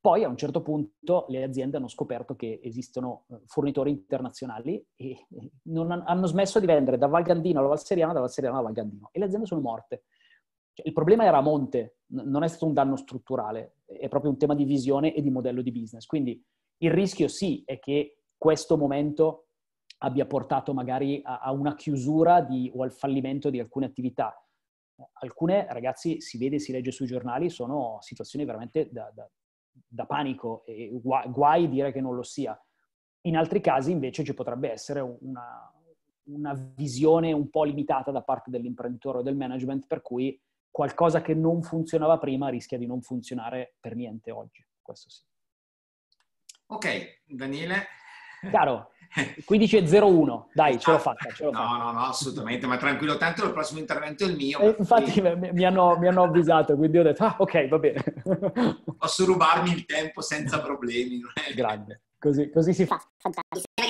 Speaker 1: poi a un certo punto le aziende hanno scoperto che esistono eh, fornitori internazionali e non hanno smesso di vendere da Val Gandino alla Val Seriana, da Val Seriana alla Val Gandino e le aziende sono morte. Cioè, il problema era a monte, non è stato un danno strutturale, è proprio un tema di visione e di modello di business. Quindi il rischio sì è che questo momento abbia portato magari a, a una chiusura di, o al fallimento di alcune attività. Alcune, ragazzi, si vede, si legge sui giornali, sono situazioni veramente da, da da panico e guai, guai dire che non lo sia. In altri casi invece ci potrebbe essere una, una visione un po' limitata da parte dell'imprenditore o del management per cui qualcosa che non funzionava prima rischia di non funzionare per niente oggi. Questo sì. Ok, Daniele, Chiaro, 15.01, dai, ce l'ho fatta. Ce l'ho no, fatta. no, no, assolutamente, ma tranquillo, tanto il prossimo intervento è il mio. Eh, infatti quindi... mi, hanno, mi, hanno, avvisato, quindi ho detto, ah, ok, va bene. Posso rubarmi il tempo senza problemi. Grande, così, così si fa. Fantastico.